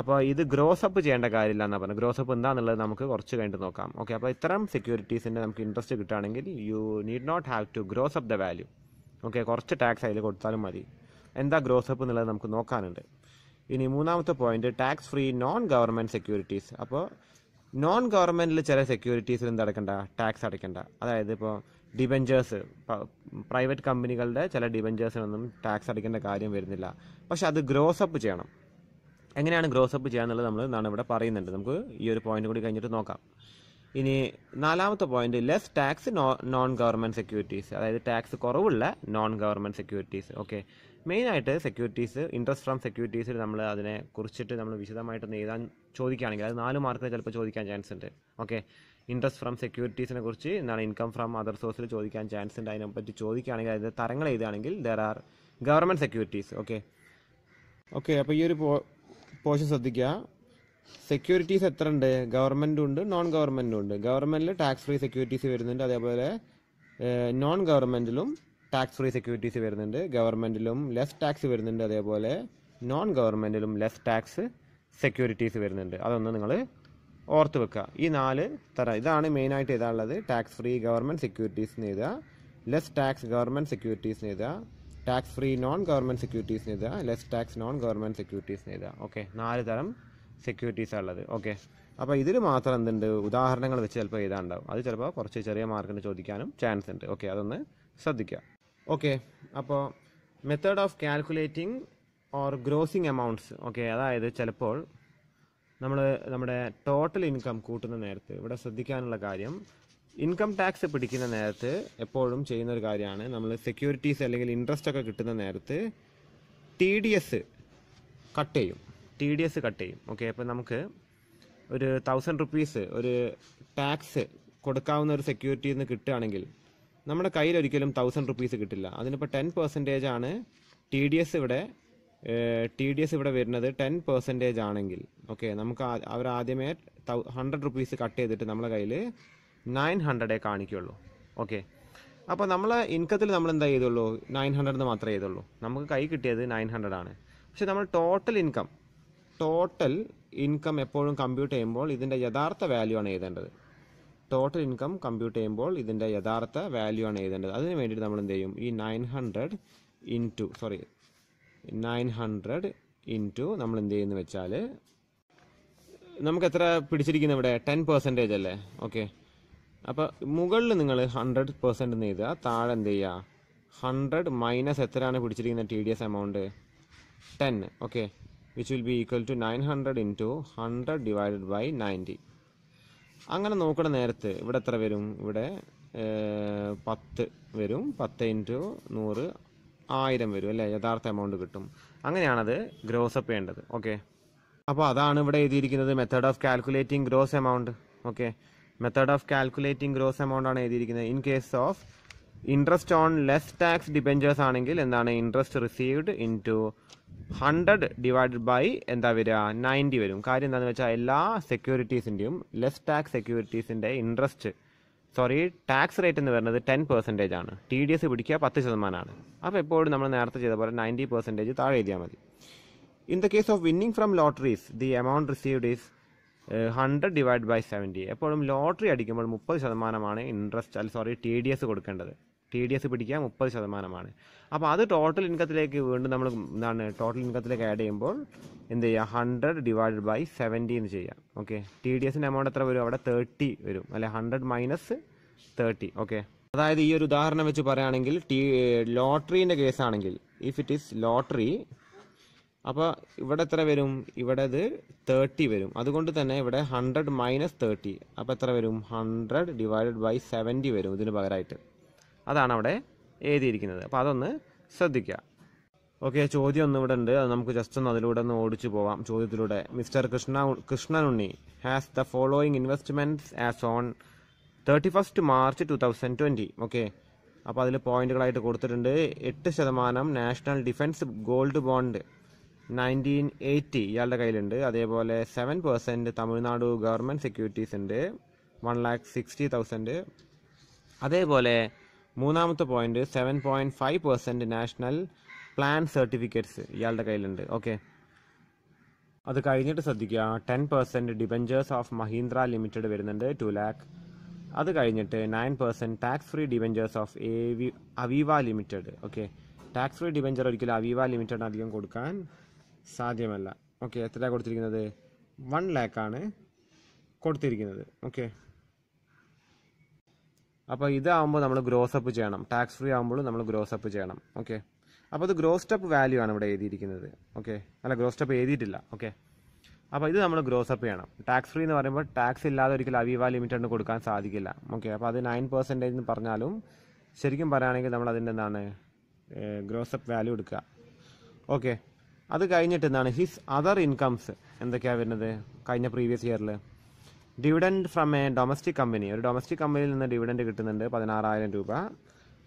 അപ്പോൾ ഇത് ഗ്രോസ് അപ്പ് ചെയ്യേണ്ട കാര്യമില്ല എന്നാണ് പറഞ്ഞത് ഗ്രോസ് അപ്പ് എന്താണെന്നുള്ളത് നമുക്ക് കുറച്ച് കഴിഞ്ഞിട്ട് നോക്കാം ഓക്കെ അപ്പോൾ ഇത്തരം സെക്യൂരിറ്റീസിൻ്റെ നമുക്ക് ഇൻട്രസ്റ്റ് കിട്ടുകയാണെങ്കിൽ you need not have to gross up the value okay കുറച്ച് ടാക്സ് അതിൽ കൊടുത്താലും മതി എന്താ ഗ്രോസ് അപ്പ് എന്നുള്ളത് നമുക്ക് നോക്കാനുണ്ട് ഇനി മൂന്നാമത്തെ point tax free non government securities അപ്പോൾ നോൺ ഗവൺമെന്റിൽ ചില സെക്യൂരിറ്റീസിൽ എന്ത് അടയ്ക്കണ്ട ടാക്സ് അടയ്ക്കണ്ട അതായത് ഇപ്പോൾ ഡിബഞ്ചേഴ്സ് പ്രൈവറ്റ് കമ്പനികളുടെ ചില ഡിബഞ്ചേഴ്സിനൊന്നും ടാക്സ് അടയ്ക്കേണ്ട കാര്യം വരുന്നില്ല പക്ഷെ അത് ഗ്രോസ് അപ്പ് ചെയ്യണം എങ്ങനെയാണ് ഗ്രോസ് അപ്പ് ചെയ്യാന്നുള്ളത് നമ്മൾ എന്നാണ് ഇവിടെ പറയുന്നുണ്ട് നമുക്ക് ഈ ഒരു പോയിന്റ് കൂടി കഴിഞ്ഞിട്ട് നോക്കാം ഇനി നാലാമത്തെ point less tax non government securities അതായത് ടാക്സ് കുറവുള്ള നോൺ ഗവൺമെന്റ് സെക്യൂരിറ്റീസ് ഓക്കെ ആയിട്ട് സെക്യൂരിറ്റീസ് ഇൻട്രസ്റ്റ് ഫ്രം സെക്യൂരിറ്റീസിൽ നമ്മൾ അതിനെ കുറിച്ചിട്ട് നമ്മൾ വിശദമായിട്ട് എഴുതാൻ ചോദിക്കുകയാണെങ്കിൽ അത് നാല് മാർക്ക് ചിലപ്പോൾ ചോദിക്കാൻ ചാൻസ് ഉണ്ട് ഓക്കെ ഇൻട്രസ്റ്റ് ഫ്രം സെക്യൂരിറ്റീസിനെ കുറിച്ച് എന്നാണ് ഇൻകം ഫ്രം അതർ സോഴ്സിൽ ചോദിക്കാൻ ചാൻസ് ഉണ്ട് അതിനെ പറ്റി ചോദിക്കുകയാണെങ്കിൽ അതിൻ്റെ തരങ്ങൾ എഴുതുകയാണെങ്കിൽ there are government securities okay okay അപ്പോൾ ഈ ഒരു പോർഷൻ ശ്രദ്ധിക്കുക സെക്യൂരിറ്റീസ് എത്ര ഉണ്ട് ഗവൺമെൻറ് ഉണ്ട് നോൺ ഗവൺമെൻറ്റും ഉണ്ട് ഗവൺമെൻറ്റിൽ ടാക്സ് ഫ്രീ സെക്യൂരിറ്റീസ് വരുന്നുണ്ട് അതേപോലെ നോൺ ഗവൺമെൻറ്റിലും ടാക്സ് ഫ്രീ സെക്യൂരിറ്റീസ് വരുന്നുണ്ട് ഗവൺമെൻറ്റിലും ലെസ് ടാക്സ് വരുന്നുണ്ട് അതേപോലെ നോൺ ഗവൺമെൻറ്റിലും ലെസ് ടാക്സ് സെക്യൂരിറ്റീസ് വരുന്നുണ്ട് അതൊന്ന് നിങ്ങൾ ഓർത്ത് വെക്കുക ഈ നാല് തരം ഇതാണ് മെയിനായിട്ട് എഴുതാനുള്ളത് ടാക്സ് ഫ്രീ ഗവൺമെൻറ് സെക്യൂരിറ്റീസിന് എഴുതുക ലെസ് ടാക്സ് ഗവൺമെൻറ് സെക്യൂരിറ്റീസിന് എഴുതുക ടാക്സ് ഫ്രീ നോൺ ഗവൺമെൻറ് സെക്യൂരിറ്റീസിന് എഴുതുക ലെസ് ടാക്സ് നോൺ ഗവൺമെൻറ് സെക്യൂരിറ്റീസിന് എഴുതുക ഓക്കെ നാല് തരം സെക്യൂരിറ്റീസ് ഉള്ളത് ഓക്കെ അപ്പോൾ ഇതിൽ മാത്രം എന്തുണ്ട് ഉദാഹരണങ്ങൾ വെച്ച് ചിലപ്പോൾ എഴുതാനുണ്ടാവും അത് ചിലപ്പോൾ കുറച്ച് ചെറിയ മാർക്കിന് ചോദിക്കാനും ചാൻസ് ഉണ്ട് ഓക്കെ അതൊന്ന് ശ്രദ്ധിക്കുക ഓക്കെ അപ്പോൾ method of calculating or grossing amounts okay അതായത് ചിലപ്പോൾ നമ്മൾ നമ്മുടെ ടോട്ടൽ ഇൻകം കൂട്ടുന്ന നേരത്ത് ഇവിടെ ശ്രദ്ധിക്കാനുള്ള കാര്യം ഇൻകം ടാക്സ് പിടിക്കുന്ന നേരത്ത് എപ്പോഴും ചെയ്യുന്ന ഒരു കാര്യമാണ് നമ്മൾ സെക്യൂരിറ്റീസ് അല്ലെങ്കിൽ ഇൻട്രസ്റ്റ് ഒക്കെ കിട്ടുന്ന നേരത്ത് ടി ഡി എസ് കട്ട് ചെയ്യും ടി ഡി എസ് കട്ട് ചെയ്യും ഓക്കെ അപ്പോൾ നമുക്ക് ഒരു തൗസൻഡ് റുപ്പീസ് ഒരു ടാക്സ് കൊടുക്കാവുന്ന ഒരു സെക്യൂരിറ്റി നിന്ന് കിട്ടുകയാണെങ്കിൽ നമ്മുടെ കയ്യിൽ ഒരിക്കലും തൗസൻഡ് റുപ്പീസ് കിട്ടില്ല അതിനിപ്പോൾ ടെൻ പെർസെൻറ്റേജ് ആണ് ടി ഡി എസ് ഇവിടെ ടി ഡി എസ് ഇവിടെ വരുന്നത് ടെൻ പെർസെൻറ്റേജ് ആണെങ്കിൽ ഓക്കെ നമുക്ക് അവർ ആദ്യമേ തൗ ഹൺഡ്രഡ് റുപ്പീസ് കട്ട് ചെയ്തിട്ട് നമ്മുടെ കയ്യിൽ നയൻ ഹൺഡ്രഡേ കാണിക്കുള്ളൂ ഓക്കെ അപ്പോൾ നമ്മളെ ഇൻകത്തിൽ നമ്മൾ എന്താ ചെയ്തുള്ളൂ നയൻ ഹൺഡ്രഡ് മാത്രമേ ചെയ്തുള്ളൂ നമുക്ക് കൈ കിട്ടിയത് നയൻ ഹൺഡ്രഡ് ആണ് പക്ഷേ നമ്മൾ ടോട്ടൽ ഇൻകം ടോട്ടൽ ഇൻകം എപ്പോഴും കമ്പ്യൂട്ട് ചെയ്യുമ്പോൾ ഇതിൻ്റെ യഥാർത്ഥ വാല്യൂ ആണ് എഴുതേണ്ടത് ടോട്ടൽ ഇൻകം കമ്പ്യൂട്ട് ചെയ്യുമ്പോൾ ഇതിൻ്റെ യഥാർത്ഥ വാല്യൂ ആണ് എഴുതേണ്ടത് അതിന് വേണ്ടിയിട്ട് നമ്മൾ എന്ത് ചെയ്യും ഈ nine hundred into sorry nine hundred into നമ്മൾ എന്ത് ചെയ്യുന്നു വെച്ചാൽ നമുക്ക് എത്ര പിടിച്ചിരിക്കുന്നത് ഇവിടെ ടെൻ പെർസെൻറ്റേജ് അല്ലേ ഓക്കെ അപ്പോൾ മുകളിൽ നിങ്ങൾ ഹൺഡ്രഡ് പെർസെൻറ്റ് എന്ന് എഴുതുക താഴെ എന്ത് ചെയ്യുക ഹൺഡ്രഡ് മൈനസ് എത്രയാണ് പിടിച്ചിരിക്കുന്ന T D S amount ten okay which will be equal to nine hundred into hundred divided by ninety അങ്ങനെ നോക്കണ നേരത്ത് ഇവിടെ എത്ര വരും ഇവിടെ പത്ത് വരും പത്ത് ഇൻറ്റു നൂറ് ആയിരം വരും അല്ലേ യഥാർത്ഥ എമൗണ്ട് കിട്ടും അങ്ങനെയാണത് അപ്പ് ചെയ്യേണ്ടത് ഓക്കെ അപ്പോൾ അതാണ് ഇവിടെ എഴുതിയിരിക്കുന്നത് method of calculating gross amount okay method of calculating gross amount ആണ് എഴുതിയിരിക്കുന്നത് in case of interest on less tax debentures ആണെങ്കിൽ എന്താണ് interest received into hundred divided by എന്താ വരിക നയൻറ്റി വരും കാര്യം എന്താണെന്ന് വെച്ചാൽ എല്ലാ സെക്യൂരിറ്റീസിൻ്റെയും ലെസ് ടാക്സ് സെക്യൂരിറ്റീസിൻ്റെ ഇൻട്രസ്റ്റ് സോറി ടാക്സ് റേറ്റ് എന്ന് പറയുന്നത് ടെൻ പെർസെൻറ്റേജ് ആണ് ടി ഡി എസ് പിടിക്കുക പത്ത് ശതമാനമാണ് അപ്പോൾ എപ്പോഴും നമ്മൾ നേരത്തെ ചെയ്ത പോലെ നയൻറ്റി പെർസെൻറ്റേജ് താഴെ എഴുതിയാൽ മതി in the case of winning from lotteries the amount received is hundred divide by seventy എപ്പോഴും ലോട്ടറി അടിക്കുമ്പോൾ മുപ്പത് ശതമാനമാണ് ഇൻട്രസ്റ്റ് അല്ല സോറി ടി ഡി എസ് കൊടുക്കേണ്ടത് ടി ഡി എസ് പിടിക്കുക മുപ്പത് ശതമാനമാണ് അപ്പോൾ അത് ടോട്ടൽ ഇൻകത്തിലേക്ക് വീണ്ടും നമ്മൾ എന്താണ് ടോട്ടൽ ഇൻകത്തിലേക്ക് ആഡ് ചെയ്യുമ്പോൾ എന്ത് ചെയ്യുക ഹൺഡ്രഡ് ഡിവൈഡ് ബൈ സെവൻറ്റി എന്ന് ചെയ്യാം ഓക്കെ ടി ഡി എസിൻ്റെ എമൗണ്ട് എത്ര വരും അവിടെ തേർട്ടി വരും അല്ലെ ഹൺഡ്രഡ് മൈനസ് തേർട്ടി ഓക്കെ അതായത് ഈ ഒരു ഉദാഹരണം വെച്ച് പറയുകയാണെങ്കിൽ ടി ലോട്ടറീൻ്റെ കേസാണെങ്കിൽ ഇഫ് ഇറ്റ് ഈസ് ലോട്ടറി അപ്പോൾ ഇവിടെ എത്ര വരും ഇവിടെ ഇത് തേർട്ടി വരും അതുകൊണ്ട് തന്നെ ഇവിടെ ഹൺഡ്രഡ് മൈനസ് തേർട്ടി അപ്പോൾ എത്ര വരും ഹൺഡ്രഡ് ഡിവൈഡ് ബൈ സെവൻറ്റി വരും ഇതിന് പകരമായിട്ട് അതാണ് അവിടെ എഴുതിയിരിക്കുന്നത് അപ്പോൾ അതൊന്ന് ശ്രദ്ധിക്കുക ഓക്കെ ചോദ്യം ഒന്ന് ഇവിടെ ഉണ്ട് അത് നമുക്ക് ജസ്റ്റ് ഒന്ന് അതിലൂടെ ഒന്ന് ഓടിച്ചു പോവാം ചോദ്യത്തിലൂടെ mister Krishna Krishnanunni has the following investments as on thirty first March two thousand twenty okay അപ്പോൾ അതിൽ പോയിന്റുകളായിട്ട് കൊടുത്തിട്ടുണ്ട് എട്ട് ശതമാനം national defence gold bond nineteen eighty ഇയാളുടെ കയ്യിലുണ്ട് അതേപോലെ seven percent Tamil Nadu government securities ഉണ്ട് വൺ ലാക്ക് സിക്സ്റ്റി തൗസൻഡ് അതേപോലെ മൂന്നാമത്തെ point seven point five percent national plan certificates ഇയാളുടെ കയ്യിലുണ്ട് ഓക്കെ അത് കഴിഞ്ഞിട്ട് ശ്രദ്ധിക്കുക ten percent debentures of Mahindra limited വരുന്നുണ്ട് ടു ലാക്ക് അത് കഴിഞ്ഞിട്ട് nine percent tax free debentures of A V Aviva limited okay tax free debenture ഒരിക്കലും അവീവ ലിമിറ്റഡ് അധികം കൊടുക്കാൻ സാധ്യമല്ല ഓക്കെ എത്രയാണ് കൊടുത്തിരിക്കുന്നത് വൺ ലാക്കാണ് കൊടുത്തിരിക്കുന്നത് ഓക്കെ അപ്പോൾ ഇതാകുമ്പോൾ നമ്മൾ ഗ്രോസ് അപ്പ് ചെയ്യണം ടാക്സ് ഫ്രീ ആകുമ്പോഴും നമ്മൾ ഗ്രോസ് അപ്പ് ചെയ്യണം ഓക്കെ അപ്പോൾ ഇത് ഗ്രോസ് അപ്പ് വാല്യൂ ആണ് ഇവിടെ എഴുതിയിരിക്കുന്നത് ഓക്കെ അല്ല ഗ്രോസ് അപ്പ് എഴുതിയിട്ടില്ല ഓക്കെ അപ്പോൾ ഇത് നമ്മൾ ഗ്രോസ് അപ്പ് ചെയ്യണം ടാക്സ് ഫ്രീ എന്ന് പറയുമ്പോൾ ടാക്സ് ഇല്ലാതെ ഒരിക്കലും ലിമിറ്റ് ലിമിറ്റഡ് കൊടുക്കാൻ സാധിക്കില്ല ഓക്കെ അപ്പോൾ അത് നയൻ പെർസെൻറ്റേജ് എന്ന് പറഞ്ഞാലും ശരിക്കും പറയുകയാണെങ്കിൽ നമ്മൾ അതിൻ്റെ എന്താണ് ഗ്രോസ് അപ്പ് വാല്യൂ എടുക്കുക ഓക്കെ അത് കഴിഞ്ഞിട്ട് എന്താണ് ഹിസ് അതർ ഇൻകംസ് എന്തൊക്കെയാണ് വരുന്നത് കഴിഞ്ഞ പ്രീവിയസ് ഇയറിൽ dividend from a domestic company ഒരു ഡൊമസ്റ്റിക് കമ്പനിയിൽ നിന്ന് ഡിവിഡൻഡ് കിട്ടുന്നുണ്ട് പതിനാറായിരം രൂപ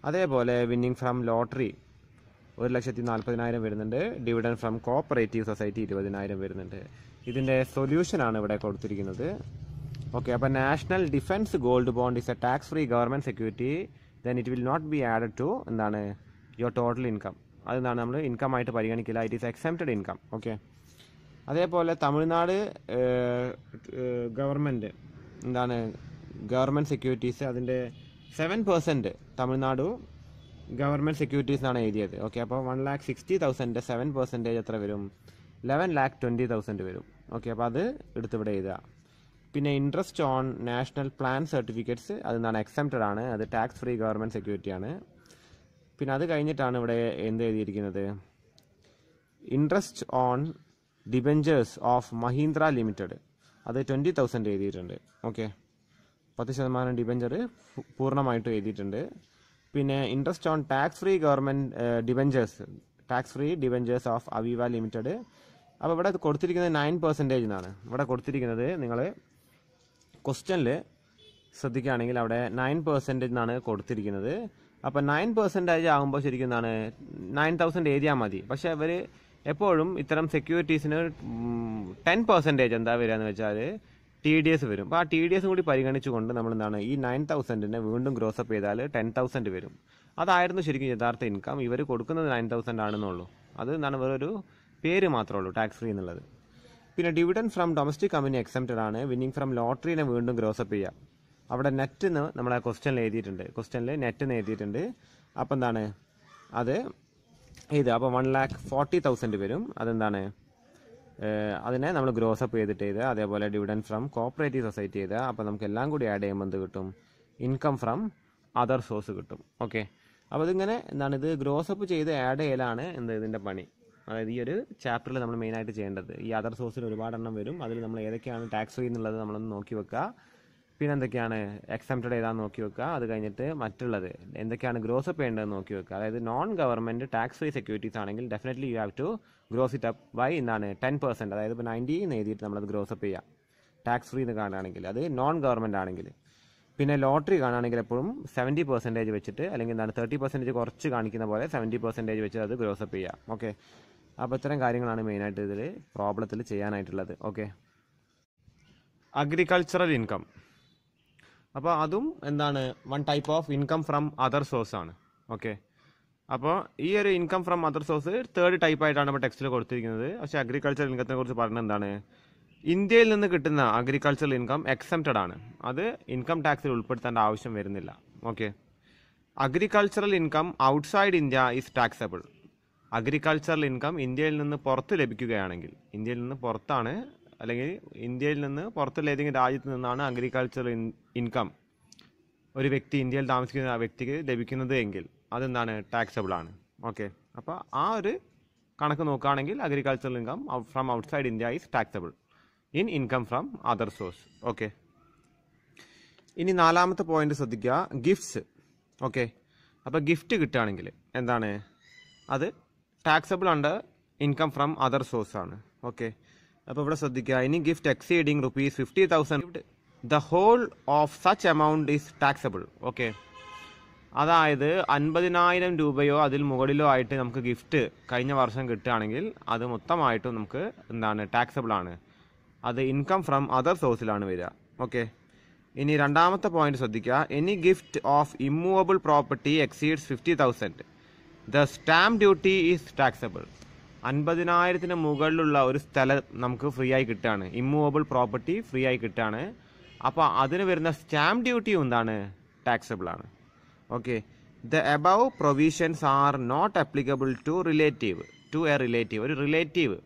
അതേപോലെ വിന്നിങ് ഫ്രം ലോട്ടറി ഒരു ലക്ഷത്തി നാൽപ്പതിനായിരം വരുന്നുണ്ട് ഡിവിഡൻഡ് ഫ്രം കോപ്പറേറ്റീവ് സൊസൈറ്റി ഇരുപതിനായിരം വരുന്നുണ്ട് ഇതിൻ്റെ സൊല്യൂഷനാണ് ഇവിടെ കൊടുത്തിരിക്കുന്നത് ഓക്കെ അപ്പോൾ national defence gold bond is a tax free government security then it will not be added to എന്താണ് യുവർ ടോട്ടൽ ഇൻകം അതെന്താണ് നമ്മൾ ഇൻകം ആയിട്ട് പരിഗണിക്കില്ല it is excepted income okay അതേപോലെ തമിഴ്നാട് ഗവൺമെൻറ് എന്താണ് ഗവൺമെൻറ് സെക്യൂരിറ്റീസ് അതിൻ്റെ seven percent Tamil Nadu government securities എന്നാണ് എഴുതിയത് ഓക്കെ അപ്പോൾ വൺ ലാക്ക് സിക്സ്റ്റി തൗസൻഡിൻ്റെ സെവൻ പെർസെൻറ്റേജ് എത്ര വരും ലെവൻ ലാക്ക് ട്വൻറ്റി തൗസൻഡ് വരും ഓക്കെ അപ്പോൾ അത് എടുത്ത് ഇവിടെ എഴുതുക പിന്നെ interest on national plan certificates അത് നിന്നാണ് എക്സംപ്റ്റഡ് ആണ് അത് ടാക്സ് ഫ്രീ ഗവൺമെൻറ് ആണ് പിന്നെ അത് കഴിഞ്ഞിട്ടാണ് ഇവിടെ എന്ത് എഴുതിയിരിക്കുന്നത് interest on debentures of Mahindra limited അത് ട്വൻറ്റി തൗസൻഡ് എഴുതിയിട്ടുണ്ട് ഓക്കെ പത്ത് ശതമാനം ഡിബെഞ്ചർ പൂർണ്ണമായിട്ടും എഴുതിയിട്ടുണ്ട് പിന്നെ interest on tax free government debentures tax free debentures of Aviva limited അപ്പോൾ ഇവിടെ കൊടുത്തിരിക്കുന്നത് നയൻ പെർസെൻറ്റേജ് എന്നാണ് ഇവിടെ കൊടുത്തിരിക്കുന്നത് നിങ്ങൾ ക്വസ്റ്റ്യനിൽ ശ്രദ്ധിക്കുകയാണെങ്കിൽ അവിടെ നയൻ പെർസെൻറ്റേജ് എന്നാണ് കൊടുത്തിരിക്കുന്നത് അപ്പോൾ നയൻ പെർസെൻറ്റേജ് ആകുമ്പോൾ ശരിക്കും എന്താണ് നയൻ തൗസൻഡ് ഏരിയ മതി പക്ഷേ അവർ എപ്പോഴും ഇത്തരം സെക്യൂരിറ്റീസിന് ടെൻ പെർസെൻറ്റേജ് എന്താ വരിക എന്ന് വെച്ചാൽ ടി ഡി എസ് വരും അപ്പോൾ ആ ടി ഡി എസ് കൂടി പരിഗണിച്ചുകൊണ്ട് നമ്മൾ എന്താണ് ഈ നയൻ തൗസൻഡിനെ വീണ്ടും ഗ്രോസപ്പ് ചെയ്താൽ ടെൻ തൗസൻഡ് വരും അതായിരുന്നു ശരിക്കും യഥാർത്ഥ ഇൻകം ഇവർ കൊടുക്കുന്നത് നയൻ തൗസൻഡ് ആണെന്നുള്ളൂ അത് എന്താണ് വേറൊരു പേര് മാത്രമേ ഉള്ളൂ ടാക്സ് ഫ്രീ എന്നുള്ളത് പിന്നെ dividend from domestic company excepted ആണ് വിന്നിങ് ഫ്രം ലോട്ടറിനെ വീണ്ടും ഗ്രോസപ്പ് ചെയ്യുക അവിടെ നെറ്റ് എന്ന് നമ്മളെ ക്വസ്റ്റ്യനിൽ എഴുതിയിട്ടുണ്ട് ക്വസ്റ്റ്യനിൽ നെറ്റ് എന്ന് എഴുതിയിട്ടുണ്ട് അപ്പോൾ എന്താണ് അത് ഇത് അപ്പോൾ വൺ ലാക്ക് ഫോർട്ടി തൗസൻഡ് വരും അതെന്താണ് അതിനെ നമ്മൾ ഗ്രോസ് അപ്പ് ചെയ്തിട്ട് ചെയ്ത് അതേപോലെ ഡിവിഡൻ ഫ്രം കോപ്പറേറ്റീവ് സൊസൈറ്റി ചെയ്ത് അപ്പോൾ നമുക്ക് എല്ലാം കൂടി ആഡ് ചെയ്യുമ്പോൾ എന്ത് കിട്ടും ഇൻകം ഫ്രം അതർ സോഴ്സ് കിട്ടും ഓക്കെ അപ്പോൾ ഇതിങ്ങനെ എന്താണ് ഇത് ഗ്രോസ് അപ്പ് ചെയ്ത് ആഡ് ചെയ്യലാണ് എന്ത് ഇതിൻ്റെ പണി അതായത് ഈ ഒരു ചാപ്റ്ററിൽ നമ്മൾ മെയിനായിട്ട് ചെയ്യേണ്ടത് ഈ അതർ സോഴ്സിൽ ഒരുപാട് എണ്ണം വരും അതിൽ നമ്മൾ ഏതൊക്കെയാണ് ടാക്സ് ഫ്രീ എന്നുള്ളത് നമ്മളൊന്ന് നോക്കി വെക്കുക പിന്നെ എന്തൊക്കെയാണ് എക്സംപ്റ്റഡ് ഏതാന്ന് നോക്കി വെക്കുക അത് കഴിഞ്ഞിട്ട് മറ്റുള്ളത് എന്തൊക്കെയാണ് ഗ്രോസ് അപ്പ് ചെയ്യേണ്ടത് നോക്കി വെക്കുക അതായത് non government tax free securities ആണെങ്കിൽ definitely you have to gross it up by എന്താണ് ടെൻ പെർസെൻറ്റ് അതായത് ഇപ്പോൾ എന്ന് എഴുതിയിട്ട് നമ്മളത് ഗ്രോസ് അപ്പ് ചെയ്യാം ടാക്സ് ഫ്രീ എന്ന് കാണുകയാണെങ്കിൽ അത് നോൺ ഗവൺമെൻറ് ആണെങ്കിൽ പിന്നെ ലോട്ടറി കാണുകയാണെങ്കിൽ എപ്പോഴും സെവൻറ്റി പെർസെൻറ്റേജ് വെച്ചിട്ട് അല്ലെങ്കിൽ എന്താണ് തേർട്ടി പെർസെൻറ്റേജ് കുറച്ച് കാണിക്കുന്ന പോലെ സെവൻറ്റി പെർസെൻറ്റേജ് വെച്ച് അത് ഗ്രോസ് അപ്പ് ചെയ്യാം ഓക്കെ അപ്പോൾ ഇത്തരം കാര്യങ്ങളാണ് മെയിനായിട്ട് ഇതിൽ പ്രോബ്ലത്തിൽ ചെയ്യാനായിട്ടുള്ളത് ഓക്കെ അഗ്രികൾച്ചറൽ ഇൻകം അപ്പോൾ അതും എന്താണ് one type of income from other source ആണ് ഓക്കെ അപ്പോൾ ഈ ഒരു income from other source third type ആയിട്ടാണ് നമ്മൾ ടെക്സ്റ്റിൽ കൊടുത്തിരിക്കുന്നത് പക്ഷേ അഗ്രികൾച്ചർ ഇൻകത്തിനെ കുറിച്ച് പറഞ്ഞത് എന്താണ് ഇന്ത്യയിൽ നിന്ന് കിട്ടുന്ന അഗ്രികൾച്ചറൽ ഇൻകം എക്സെംപ്റ്റഡ് ആണ് അത് ഇൻകം ടാക്സിൽ ഉൾപ്പെടുത്തേണ്ട ആവശ്യം വരുന്നില്ല okay agricultural income outside India is taxable agricultural income ഇന്ത്യയിൽ നിന്ന് പുറത്ത് ലഭിക്കുകയാണെങ്കിൽ ഇന്ത്യയിൽ നിന്ന് പുറത്താണ് അല്ലെങ്കിൽ ഇന്ത്യയിൽ നിന്ന് പുറത്തുള്ള ഏതെങ്കിലും രാജ്യത്ത് നിന്നാണ് അഗ്രികൾച്ചറൽ ഇൻകം ഒരു വ്യക്തി ഇന്ത്യയിൽ താമസിക്കുന്ന വ്യക്തിക്ക് ലഭിക്കുന്നത് എങ്കിൽ അതെന്താണ് ടാക്സബിൾ ആണ് ഓക്കെ അപ്പോൾ ആ ഒരു കണക്ക് നോക്കുകയാണെങ്കിൽ agricultural income from outside India is taxable in income from other source okay ഇനി നാലാമത്തെ പോയിന്റ് ശ്രദ്ധിക്കുക ഗിഫ്റ്റ്സ് ഓക്കെ അപ്പോൾ ഗിഫ്റ്റ് കിട്ടുകയാണെങ്കിൽ എന്താണ് അത് ടാക്സബിൾ ഉണ്ട് ഇൻകം ഫ്രം അതർ സോഴ്സ് ആണ് ഓക്കെ അപ്പോൾ ഇവിടെ ശ്രദ്ധിക്കുക ഇനി gift exceeding rupees fifty thousand the whole of such amount is taxable okay അതായത് അൻപതിനായിരം രൂപയോ അതിൽ മുകളിലോ ആയിട്ട് നമുക്ക് ഗിഫ്റ്റ് കഴിഞ്ഞ വർഷം കിട്ടുകയാണെങ്കിൽ അത് മൊത്തമായിട്ടും നമുക്ക് എന്താണ് ടാക്സബിൾ ആണ് അത് ഇൻകം ഫ്രം അതർ സോഴ്സിലാണ് വരിക ഓക്കെ ഇനി രണ്ടാമത്തെ പോയിന്റ് ശ്രദ്ധിക്കുക any gift of immovable property exceeds fifty thousand the stamp duty is taxable അൻപതിനായിരത്തിന് മുകളിലുള്ള ഒരു സ്ഥലം നമുക്ക് ഫ്രീ ആയി കിട്ടുകയാണ് ഇമ്മൂവബിൾ പ്രോപ്പർട്ടി ഫ്രീ ആയി കിട്ടുകയാണ് അപ്പോൾ അതിന് വരുന്ന സ്റ്റാമ്പ് ഡ്യൂട്ടി എന്താണ് ടാക്സബിൾ ആണ് okay the above provisions are not applicable to relative to a relative ഒരു റിലേറ്റീവ്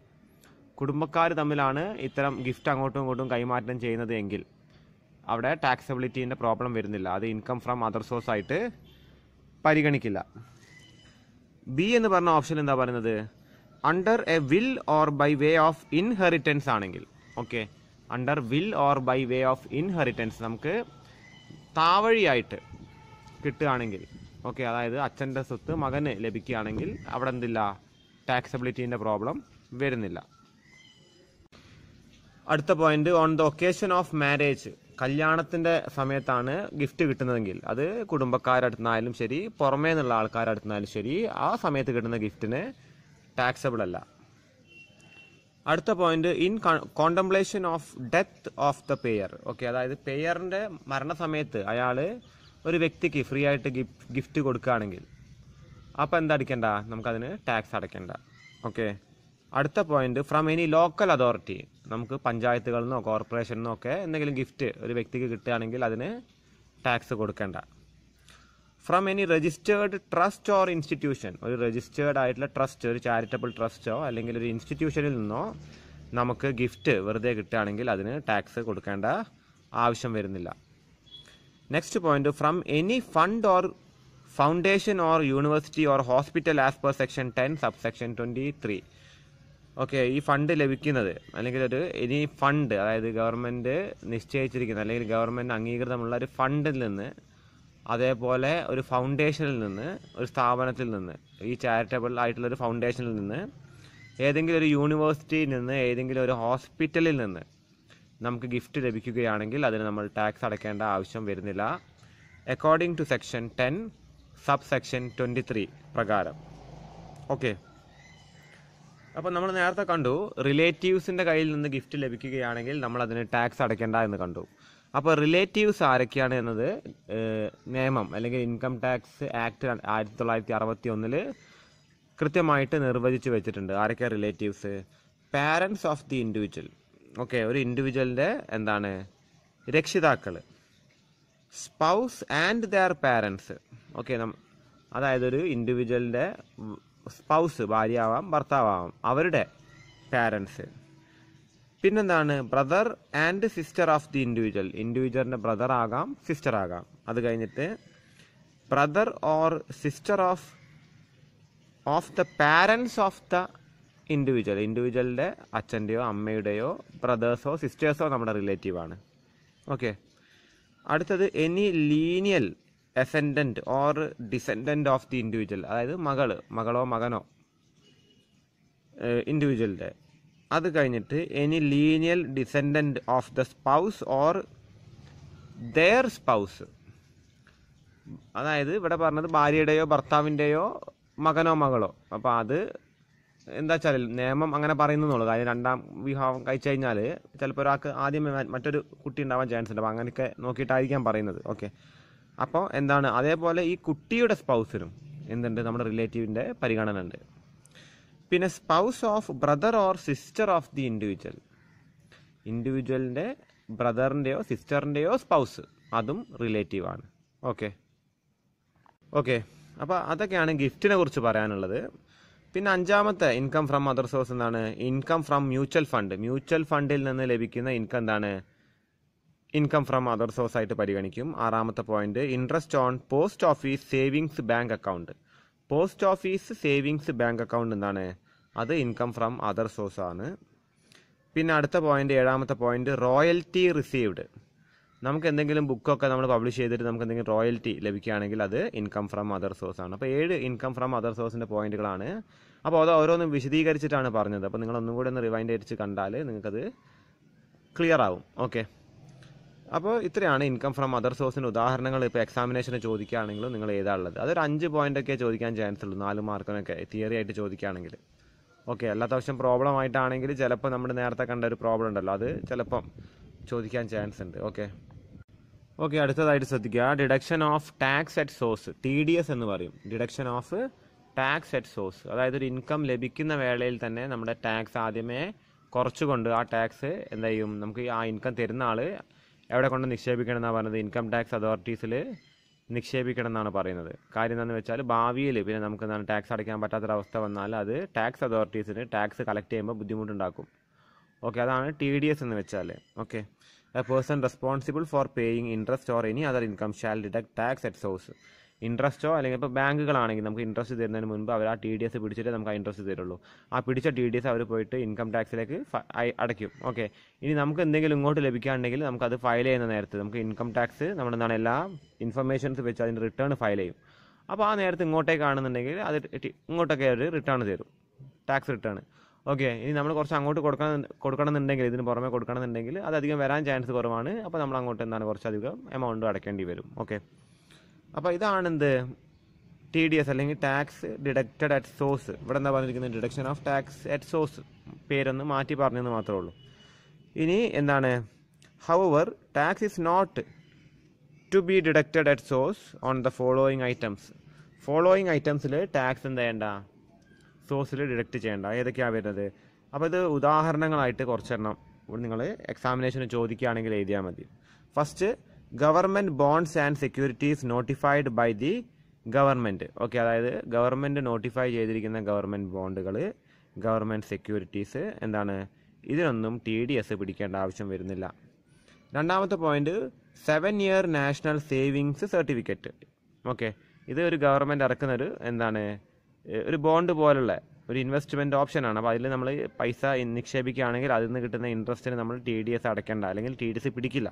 കുടുംബക്കാർ തമ്മിലാണ് ഇത്തരം ഗിഫ്റ്റ് അങ്ങോട്ടും ഇങ്ങോട്ടും കൈമാറ്റം ചെയ്യുന്നത് എങ്കിൽ അവിടെ ടാക്സബിലിറ്റീൻ്റെ പ്രോബ്ലം വരുന്നില്ല അത് ഇൻകം ഫ്രം അതർ സോഴ്സ് ആയിട്ട് പരിഗണിക്കില്ല ബി എന്ന് പറഞ്ഞ ഓപ്ഷൻ എന്താ പറയുന്നത് under a will or by way of inheritance ആണെങ്കിൽ okay under will or by way of inheritance നമുക്ക് താവഴിയായിട്ട് കിട്ടുകയാണെങ്കിൽ ഓക്കെ അതായത് അച്ഛൻ്റെ സ്വത്ത് മകന് ലഭിക്കുകയാണെങ്കിൽ അവിടെ എന്തില്ല ടാക്സബിലിറ്റീൻ്റെ പ്രോബ്ലം വരുന്നില്ല അടുത്ത point on the occasion of marriage കല്യാണത്തിൻ്റെ സമയത്താണ് ഗിഫ്റ്റ് കിട്ടുന്നതെങ്കിൽ അത് കുടുംബക്കാരടുത്തുനിന്നായാലും ശരി പുറമേ നിന്നുള്ള ആൾക്കാരടുത്തുനിന്നായാലും ശരി ആ സമയത്ത് കിട്ടുന്ന ഗിഫ്റ്റിന് ടാക്സബിൾ അല്ല അടുത്ത point in contemplation of death of the payer okay അതായത് പേയറിൻ്റെ മരണസമയത്ത് അയാൾ ഒരു വ്യക്തിക്ക് ഫ്രീ ആയിട്ട് ഗിഫ്റ്റ് കൊടുക്കുകയാണെങ്കിൽ അപ്പോൾ എന്തടിക്കണ്ട നമുക്കതിന് ടാക്സ് അടയ്ക്കേണ്ട ഓക്കെ അടുത്ത point from any local authority നമുക്ക് പഞ്ചായത്തുകളിൽ നിന്നോ കോർപ്പറേഷനിൽ നിന്നോ ഒക്കെ എന്തെങ്കിലും ഗിഫ്റ്റ് ഒരു വ്യക്തിക്ക് കിട്ടുകയാണെങ്കിൽ അതിന് ടാക്സ് കൊടുക്കേണ്ട from any registered trust or institution ഒരു രജിസ്റ്റേർഡ് ആയിട്ടുള്ള ട്രസ്റ്റ് ഒരു ചാരിറ്റബിൾ ട്രസ്റ്റോ അല്ലെങ്കിൽ ഒരു ഇൻസ്റ്റിറ്റ്യൂഷനിൽ നിന്നോ നമുക്ക് ഗിഫ്റ്റ് വെറുതെ കിട്ടുകയാണെങ്കിൽ അതിന് ടാക്സ് കൊടുക്കേണ്ട ആവശ്യം വരുന്നില്ല next point from any fund or foundation or university or hospital as per section ten sub section twenty three okay ഈ ഫണ്ട് ലഭിക്കുന്നത് അല്ലെങ്കിൽ ഒരു എനി ഫണ്ട് അതായത് ഗവൺമെൻറ് നിശ്ചയിച്ചിരിക്കുന്ന അല്ലെങ്കിൽ ഗവൺമെൻറ് അംഗീകൃതമുള്ള ഒരു ഫണ്ടിൽ നിന്ന് അതേപോലെ ഒരു ഫൗണ്ടേഷനിൽ നിന്ന് ഒരു സ്ഥാപനത്തിൽ നിന്ന് ഈ ചാരിറ്റബിൾ ആയിട്ടുള്ള ഒരു ഫൗണ്ടേഷനിൽ നിന്ന് ഏതെങ്കിലും ഒരു യൂണിവേഴ്സിറ്റിയിൽ നിന്ന് ഏതെങ്കിലും ഒരു ഹോസ്പിറ്റലിൽ നിന്ന് നമുക്ക് ഗിഫ്റ്റ് ലഭിക്കുകയാണെങ്കിൽ അതിന് നമ്മൾ ടാക്സ് അടയ്ക്കേണ്ട ആവശ്യം വരുന്നില്ല according to section ten sub section twenty three പ്രകാരം ഓക്കെ അപ്പോൾ നമ്മൾ നേരത്തെ കണ്ടു റിലേറ്റീവ്സിൻ്റെ കയ്യിൽ നിന്ന് ഗിഫ്റ്റ് ലഭിക്കുകയാണെങ്കിൽ നമ്മൾ അതിന് ടാക്സ് അടയ്ക്കേണ്ട എന്ന് കണ്ടു അപ്പോൾ റിലേറ്റീവ്സ് ആരൊക്കെയാണ് എന്നത് നിയമം അല്ലെങ്കിൽ ഇൻകം ടാക്സ് ആക്ട് ആയിരത്തി തൊള്ളായിരത്തി അറുപത്തി ഒന്നിൽ കൃത്യമായിട്ട് നിർവചിച്ച് വെച്ചിട്ടുണ്ട് ആരൊക്കെയാണ് relatives parents of the individual okay ഒരു ഇൻഡിവിജ്വലിൻ്റെ എന്താണ് രക്ഷിതാക്കൾ spouse and their parents okay നം അതായത് ഒരു ഇൻഡിവിജ്വലിൻ്റെ സ്പൗസ് ഭാര്യയാവാം ഭർത്താവാവാം അവരുടെ പാരൻസ് പിന്നെന്താണ് brother and sister of the individual ഇൻഡിവിജ്വലിൻ്റെ ബ്രദർ ആകാം സിസ്റ്റർ ആകാം അത് കഴിഞ്ഞിട്ട് brother or sister of of the parents of the individual ഇൻഡിവിജ്വലിൻ്റെ അച്ഛൻ്റെയോ അമ്മയുടെയോ ബ്രദേഴ്സോ സിസ്റ്റേഴ്സോ നമ്മുടെ റിലേറ്റീവാണ് ഓക്കെ അടുത്തത് any lineal ascendant or descendant of the individual അതായത് മകൾ മകളോ മകനോ ഇൻഡിവിജ്വലിൻ്റെ അത് കഴിഞ്ഞിട്ട് any lineal descendant of the spouse or their spouse അതായത് ഇവിടെ പറഞ്ഞത് ഭാര്യയുടെയോ ഭർത്താവിൻ്റെയോ മകനോ മകളോ അപ്പോൾ അത് എന്താ വെച്ചാൽ നിയമം അങ്ങനെ പറയുന്നുള്ളൂ കാര്യം രണ്ടാം വിവാഹം കഴിച്ചു കഴിഞ്ഞാൽ ചിലപ്പോൾ ഒരാൾക്ക് ആദ്യം മറ്റൊരു കുട്ടി ഉണ്ടാവാൻ ചാൻസ് ഉണ്ട് അപ്പോൾ അങ്ങനെയൊക്കെ നോക്കിയിട്ടായിരിക്കാം പറയുന്നത് ഓക്കെ അപ്പോൾ എന്താണ് അതേപോലെ ഈ കുട്ടിയുടെ സ്പൗസിനും എന്തുണ്ട് നമ്മുടെ റിലേറ്റീവിൻ്റെ പരിഗണന ഉണ്ട് പിന്നെ spouse of brother or sister of the individual ഇൻഡിവിജ്വലിൻ്റെ ബ്രദറിൻ്റെയോ സിസ്റ്ററിൻ്റെയോ സ്പൗസ് അതും റിലേറ്റീവാണ് ഓക്കെ ഓക്കെ അപ്പോൾ അതൊക്കെയാണ് ഗിഫ്റ്റിനെ കുറിച്ച് പറയാനുള്ളത് പിന്നെ അഞ്ചാമത്തെ ഇൻകം ഫ്രം അതർ സോഴ്സ് എന്താണ് income from mutual fund mutual ഫണ്ടിൽ നിന്ന് ലഭിക്കുന്ന ഇൻകം എന്താണ് ഇൻകം ഫ്രം അതർ സോഴ്സ് ആയിട്ട് പരിഗണിക്കും ആറാമത്തെ point interest on post office savings bank account post office savings bank account എന്താണ് അത് ഇൻകം ഫ്രം അതർ സോഴ്സ് ആണ് പിന്നെ അടുത്ത പോയിന്റ് ഏഴാമത്തെ പോയിന്റ് റോയൽറ്റി റിസീവ്ഡ് നമുക്ക് എന്തെങ്കിലും ബുക്കൊക്കെ നമ്മൾ പബ്ലിഷ് ചെയ്തിട്ട് നമുക്ക് എന്തെങ്കിലും റോയൽറ്റി ലഭിക്കുകയാണെങ്കിൽ അത് ഇൻകം ഫ്രം അതർ സോഴ്സ് ആണ് അപ്പോൾ ഏഴ് ഇൻകം ഫ്രം അതർ സോഴ്സിൻ്റെ പോയിന്റുകളാണ് അപ്പോൾ അത് ഓരോന്നും വിശദീകരിച്ചിട്ടാണ് പറഞ്ഞത് അപ്പോൾ നിങ്ങൾ ഒന്നും കൂടി ഒന്ന് റിവൈൻഡ് അടിച്ച് കണ്ടാൽ നിങ്ങൾക്കത് ക്ലിയർ ആവും ഓക്കെ അപ്പോൾ ഇത്രയാണ് ഇൻകം ഫ്രം അതർ സോഴ്സിൻ്റെ ഉദാഹരണങ്ങൾ ഇപ്പോൾ എക്സാമിനേഷന് ചോദിക്കുകയാണെങ്കിലും നിങ്ങൾ ഏതാ ഉള്ളത് അതൊരു അഞ്ച് പോയിൻ്റൊക്കെ ചോദിക്കാൻ ചാൻസ് ഉള്ളൂ നാല് മാർക്കിനൊക്കെ തിയറി ആയിട്ട് ചോദിക്കുകയാണെങ്കിൽ ഓക്കെ അല്ലാത്ത പ്രോബ്ലം ആയിട്ടാണെങ്കിൽ ചിലപ്പോൾ നമ്മൾ നേരത്തെ കണ്ട ഒരു പ്രോബ്ലം ഉണ്ടല്ലോ അത് ചിലപ്പം ചോദിക്കാൻ ചാൻസ് ഉണ്ട് ഓക്കെ ഓക്കെ അടുത്തതായിട്ട് ശ്രദ്ധിക്കുക deduction of tax at source T D S എന്ന് പറയും deduction of tax at source അതായത് ഒരു ഇൻകം ലഭിക്കുന്ന വേളയിൽ തന്നെ നമ്മുടെ ടാക്സ് ആദ്യമേ കുറച്ചുകൊണ്ട് ആ ടാക്സ് എന്ത് ചെയ്യും നമുക്ക് ആ ഇൻകം തരുന്ന ആൾ എവിടെ കൊണ്ട് നിക്ഷേപിക്കണം എന്നാണ് പറഞ്ഞത് ഇൻകം ടാക്സ് അതോറിറ്റീസിൽ നിക്ഷേപിക്കണമെന്നാണ് പറയുന്നത് കാര്യം എന്താണെന്ന് വെച്ചാൽ ഭാവിയിൽ പിന്നെ നമുക്ക് എന്താണ് ടാക്സ് അടയ്ക്കാൻ പറ്റാത്തൊരവസ്ഥ വന്നാൽ അത് ടാക്സ് അതോറിറ്റീസിന് ടാക്സ് കളക്ട് ചെയ്യുമ്പോൾ ബുദ്ധിമുട്ടുണ്ടാക്കും ഓക്കെ അതാണ് ടി ഡി എസ് എന്ന് വെച്ചാൽ okay a person responsible for paying interest or any other income shall deduct tax at source ഇൻട്രസ്റ്റോ അല്ലെങ്കിൽ ഇപ്പോൾ ബാങ്കുകളാണെങ്കിൽ നമുക്ക് ഇൻട്രസ്റ്റ് തരുന്നതിന് മുൻപ് അവർ ആ ടി ഡി എസ് പിടിച്ചിട്ട് നമുക്ക് ആ ഇൻട്രസ്റ്റ് തരുള്ളൂ ആ പിടിച്ച ടി ഡി എസ് അവർ പോയിട്ട് ഇൻകം ടാക്സിലേക്ക് അടയ്ക്കും ഓക്കെ ഇനി നമുക്ക് എന്തെങ്കിലും ഇങ്ങോട്ട് ലഭിക്കുകയാണെങ്കിൽ നമുക്കത് ഫയൽ ചെയ്യുന്ന നേരത്ത് നമുക്ക് ഇൻകം ടാക്സ് നമ്മളെന്താണ് എല്ലാ ഇൻഫർമേഷൻസ് വെച്ച് അതിൻ്റെ റിട്ടേൺ ഫയൽ ചെയ്യും അപ്പോൾ ആ നേരത്ത് ഇങ്ങോട്ടേക്കാണെന്നുണ്ടെങ്കിൽ അത് ഇങ്ങോട്ടൊക്കെ അവർ റിട്ടേൺ തരും ടാക്സ് റിട്ടേൺ ഓക്കെ ഇനി നമ്മൾ കുറച്ച് അങ്ങോട്ട് കൊടുക്കണം കൊടുക്കണമെന്നുണ്ടെങ്കിൽ ഇതിന് പുറമെ കൊടുക്കണമെന്നുണ്ടെങ്കിൽ അത് അധികം വരാൻ ചാൻസ് കുറവാണ് അപ്പോൾ നമ്മൾ അങ്ങോട്ട് എന്താണ് കുറച്ചധികം എമൗണ്ട് അടയ്ക്കേണ്ടി വരും ഓക്കെ അപ്പോൾ ഇതാണ് എന്ത് ടി ഡി എസ് അല്ലെങ്കിൽ ടാക്സ് ഡിഡക്റ്റഡ് അറ്റ് സോഴ്സ് ഇവിടെ എന്താ പറഞ്ഞിരിക്കുന്നത് deduction of tax at source പേരൊന്ന് മാറ്റി പറഞ്ഞെന്ന് മാത്രമേ ഉള്ളൂ ഇനി എന്താണ് however tax is not to be deducted at source on the following items following ഐറ്റംസിൽ ടാക്സ് എന്ത് ചെയ്യേണ്ട സോഴ്സിൽ ഡിഡക്റ്റ് ചെയ്യേണ്ട ഏതൊക്കെയാണ് വരുന്നത് അപ്പോൾ ഇത് ഉദാഹരണങ്ങളായിട്ട് കുറച്ചെണ്ണം നിങ്ങൾ എക്സാമിനേഷന് ചോദിക്കുകയാണെങ്കിൽ എഴുതിയാൽ മതി first government bonds and securities notified by the government okay അതായത് ഗവൺമെൻറ് നോട്ടിഫൈ ചെയ്തിരിക്കുന്ന ഗവൺമെൻറ് ബോണ്ടുകൾ ഗവൺമെൻറ് സെക്യൂരിറ്റീസ് എന്താണ് ഇതിനൊന്നും ടി ഡി എസ് പിടിക്കേണ്ട ആവശ്യം വരുന്നില്ല രണ്ടാമത്തെ point seven year national savings certificate okay ഇത് ഒരു ഗവൺമെൻറ് ഇറക്കുന്നൊരു എന്താണ് ഒരു ബോണ്ട് പോലുള്ള ഒരു ഇൻവെസ്റ്റ്മെൻറ്റ് ഓപ്ഷനാണ് അപ്പോൾ അതിൽ നമ്മൾ പൈസ നിക്ഷേപിക്കുകയാണെങ്കിൽ അതിൽ നിന്ന് കിട്ടുന്ന ഇൻട്രസ്റ്റിന് നമ്മൾ ടി ഡി എസ് അടയ്ക്കേണ്ട അല്ലെങ്കിൽ ടി ഡി എസ് പിടിക്കില്ല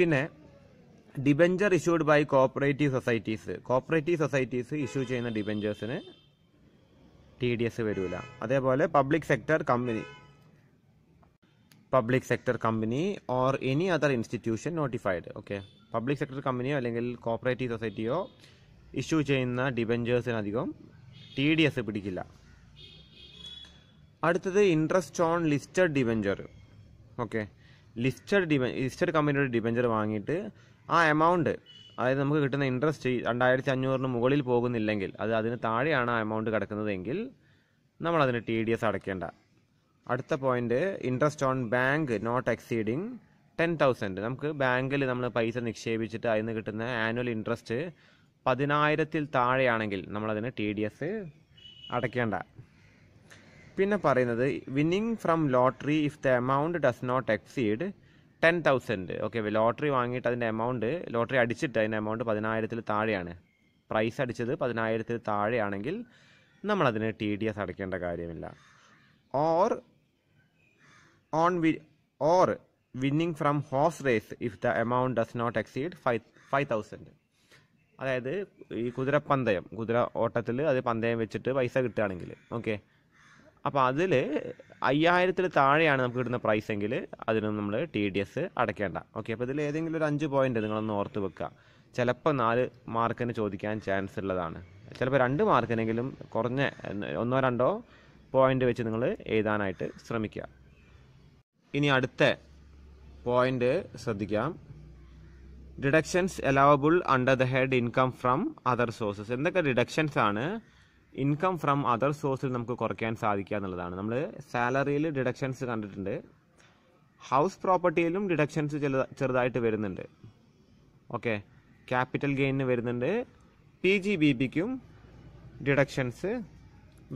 പിന്നെ debenture issued by cooperative societies cooperative societies issue ചെയ്യുന്ന ഡിബഞ്ചേഴ്സിന് ടി ഡി എസ് വരില്ല അതേപോലെ public sector company public sector company or any other institution notified okay public sector കമ്പനിയോ അല്ലെങ്കിൽ കോപ്പറേറ്റീവ് സൊസൈറ്റിയോ ഇഷ്യൂ ചെയ്യുന്ന ഡിബഞ്ചേഴ്സിനധികം ടി ഡി എസ് പിടിക്കില്ല അടുത്തത് interest on listed debenture okay listed ഡിബ ലിസ്റ്റഡ് കമ്പനിയുടെ ഡിബെഞ്ചർ വാങ്ങിയിട്ട് ആ എമൗണ്ട് അതായത് നമുക്ക് കിട്ടുന്ന ഇൻട്രസ്റ്റ് രണ്ടായിരത്തി അഞ്ഞൂറിന് മുകളിൽ പോകുന്നില്ലെങ്കിൽ അത് അതിന് താഴെയാണ് ആ എമൗണ്ട് കിടക്കുന്നതെങ്കിൽ നമ്മൾ അതിന് ടി ഡി എസ് അടയ്ക്കേണ്ട അടുത്ത point interest on bank not exceeding ten thousand നമുക്ക് ബാങ്കിൽ നമ്മൾ പൈസ നിക്ഷേപിച്ചിട്ട് അതിൽ നിന്ന് കിട്ടുന്ന ആനുവൽ ഇൻട്രസ്റ്റ് പതിനായിരത്തിൽ താഴെയാണെങ്കിൽ നമ്മളതിന് ടി ഡി എസ് അടയ്ക്കേണ്ട പിന്നെ പറയുന്നത് winning from lottery if the amount does not exceed ten thousand okay lottery വാങ്ങിയിട്ട് അതിൻ്റെ എമൗണ്ട് ലോട്ടറി അടിച്ചിട്ട് അതിൻ്റെ എമൗണ്ട് പതിനായിരത്തിൽ താഴെയാണ് പ്രൈസ് അടിച്ചത് പതിനായിരത്തിൽ താഴെയാണെങ്കിൽ നമ്മളതിന് ടി ഡി എസ് അടയ്ക്കേണ്ട കാര്യമില്ല ഓർ ഓൺ വി or winning from horse race if the amount does not exceed five five thousand അതായത് ഈ കുതിരപ്പന്തയം കുതിര ഓട്ടത്തിൽ അത് പന്തയം വെച്ചിട്ട് പൈസ കിട്ടുകയാണെങ്കിൽ ഓക്കെ അപ്പോൾ അതിൽ അയ്യായിരത്തിൽ താഴെയാണ് നമുക്ക് കിട്ടുന്ന പ്രൈസ് എങ്കിൽ അതിനൊന്നും നമ്മൾ ടി ഡി എസ് അടയ്ക്കേണ്ട ഓക്കെ അപ്പോൾ ഇതിൽ ഏതെങ്കിലും ഒരു അഞ്ച് പോയിന്റ് നിങ്ങളൊന്ന് ഓർത്ത് വെക്കുക ചിലപ്പോൾ നാല് മാർക്കിന് ചോദിക്കാൻ ചാൻസ് ഉള്ളതാണ് ചിലപ്പോൾ രണ്ട് മാർക്കിനെങ്കിലും കുറഞ്ഞ ഒന്നോ രണ്ടോ പോയിന്റ് വെച്ച് നിങ്ങൾ എഴുതാനായിട്ട് ശ്രമിക്കുക ഇനി അടുത്ത പോയിന്റ് ശ്രദ്ധിക്കാം deductions allowable under the head income from other sources എന്തൊക്കെ ഡിഡക്ഷൻസ് ആണ് ഇൻകം ഫ്രം അതർ സോഴ്സിൽ നമുക്ക് കുറയ്ക്കാൻ സാധിക്കുക എന്നുള്ളതാണ് നമ്മൾ സാലറിയിൽ ഡിഡക്ഷൻസ് കണ്ടിട്ടുണ്ട് ഹൗസ് പ്രോപ്പർട്ടിയിലും ഡിഡക്ഷൻസ് ചെറുതായിട്ട് വരുന്നുണ്ട് ഓക്കെ ക്യാപിറ്റൽ ഗെയിനിന് വരുന്നുണ്ട് പി ജി ബി ബിക്കും ഡിഡക്ഷൻസ്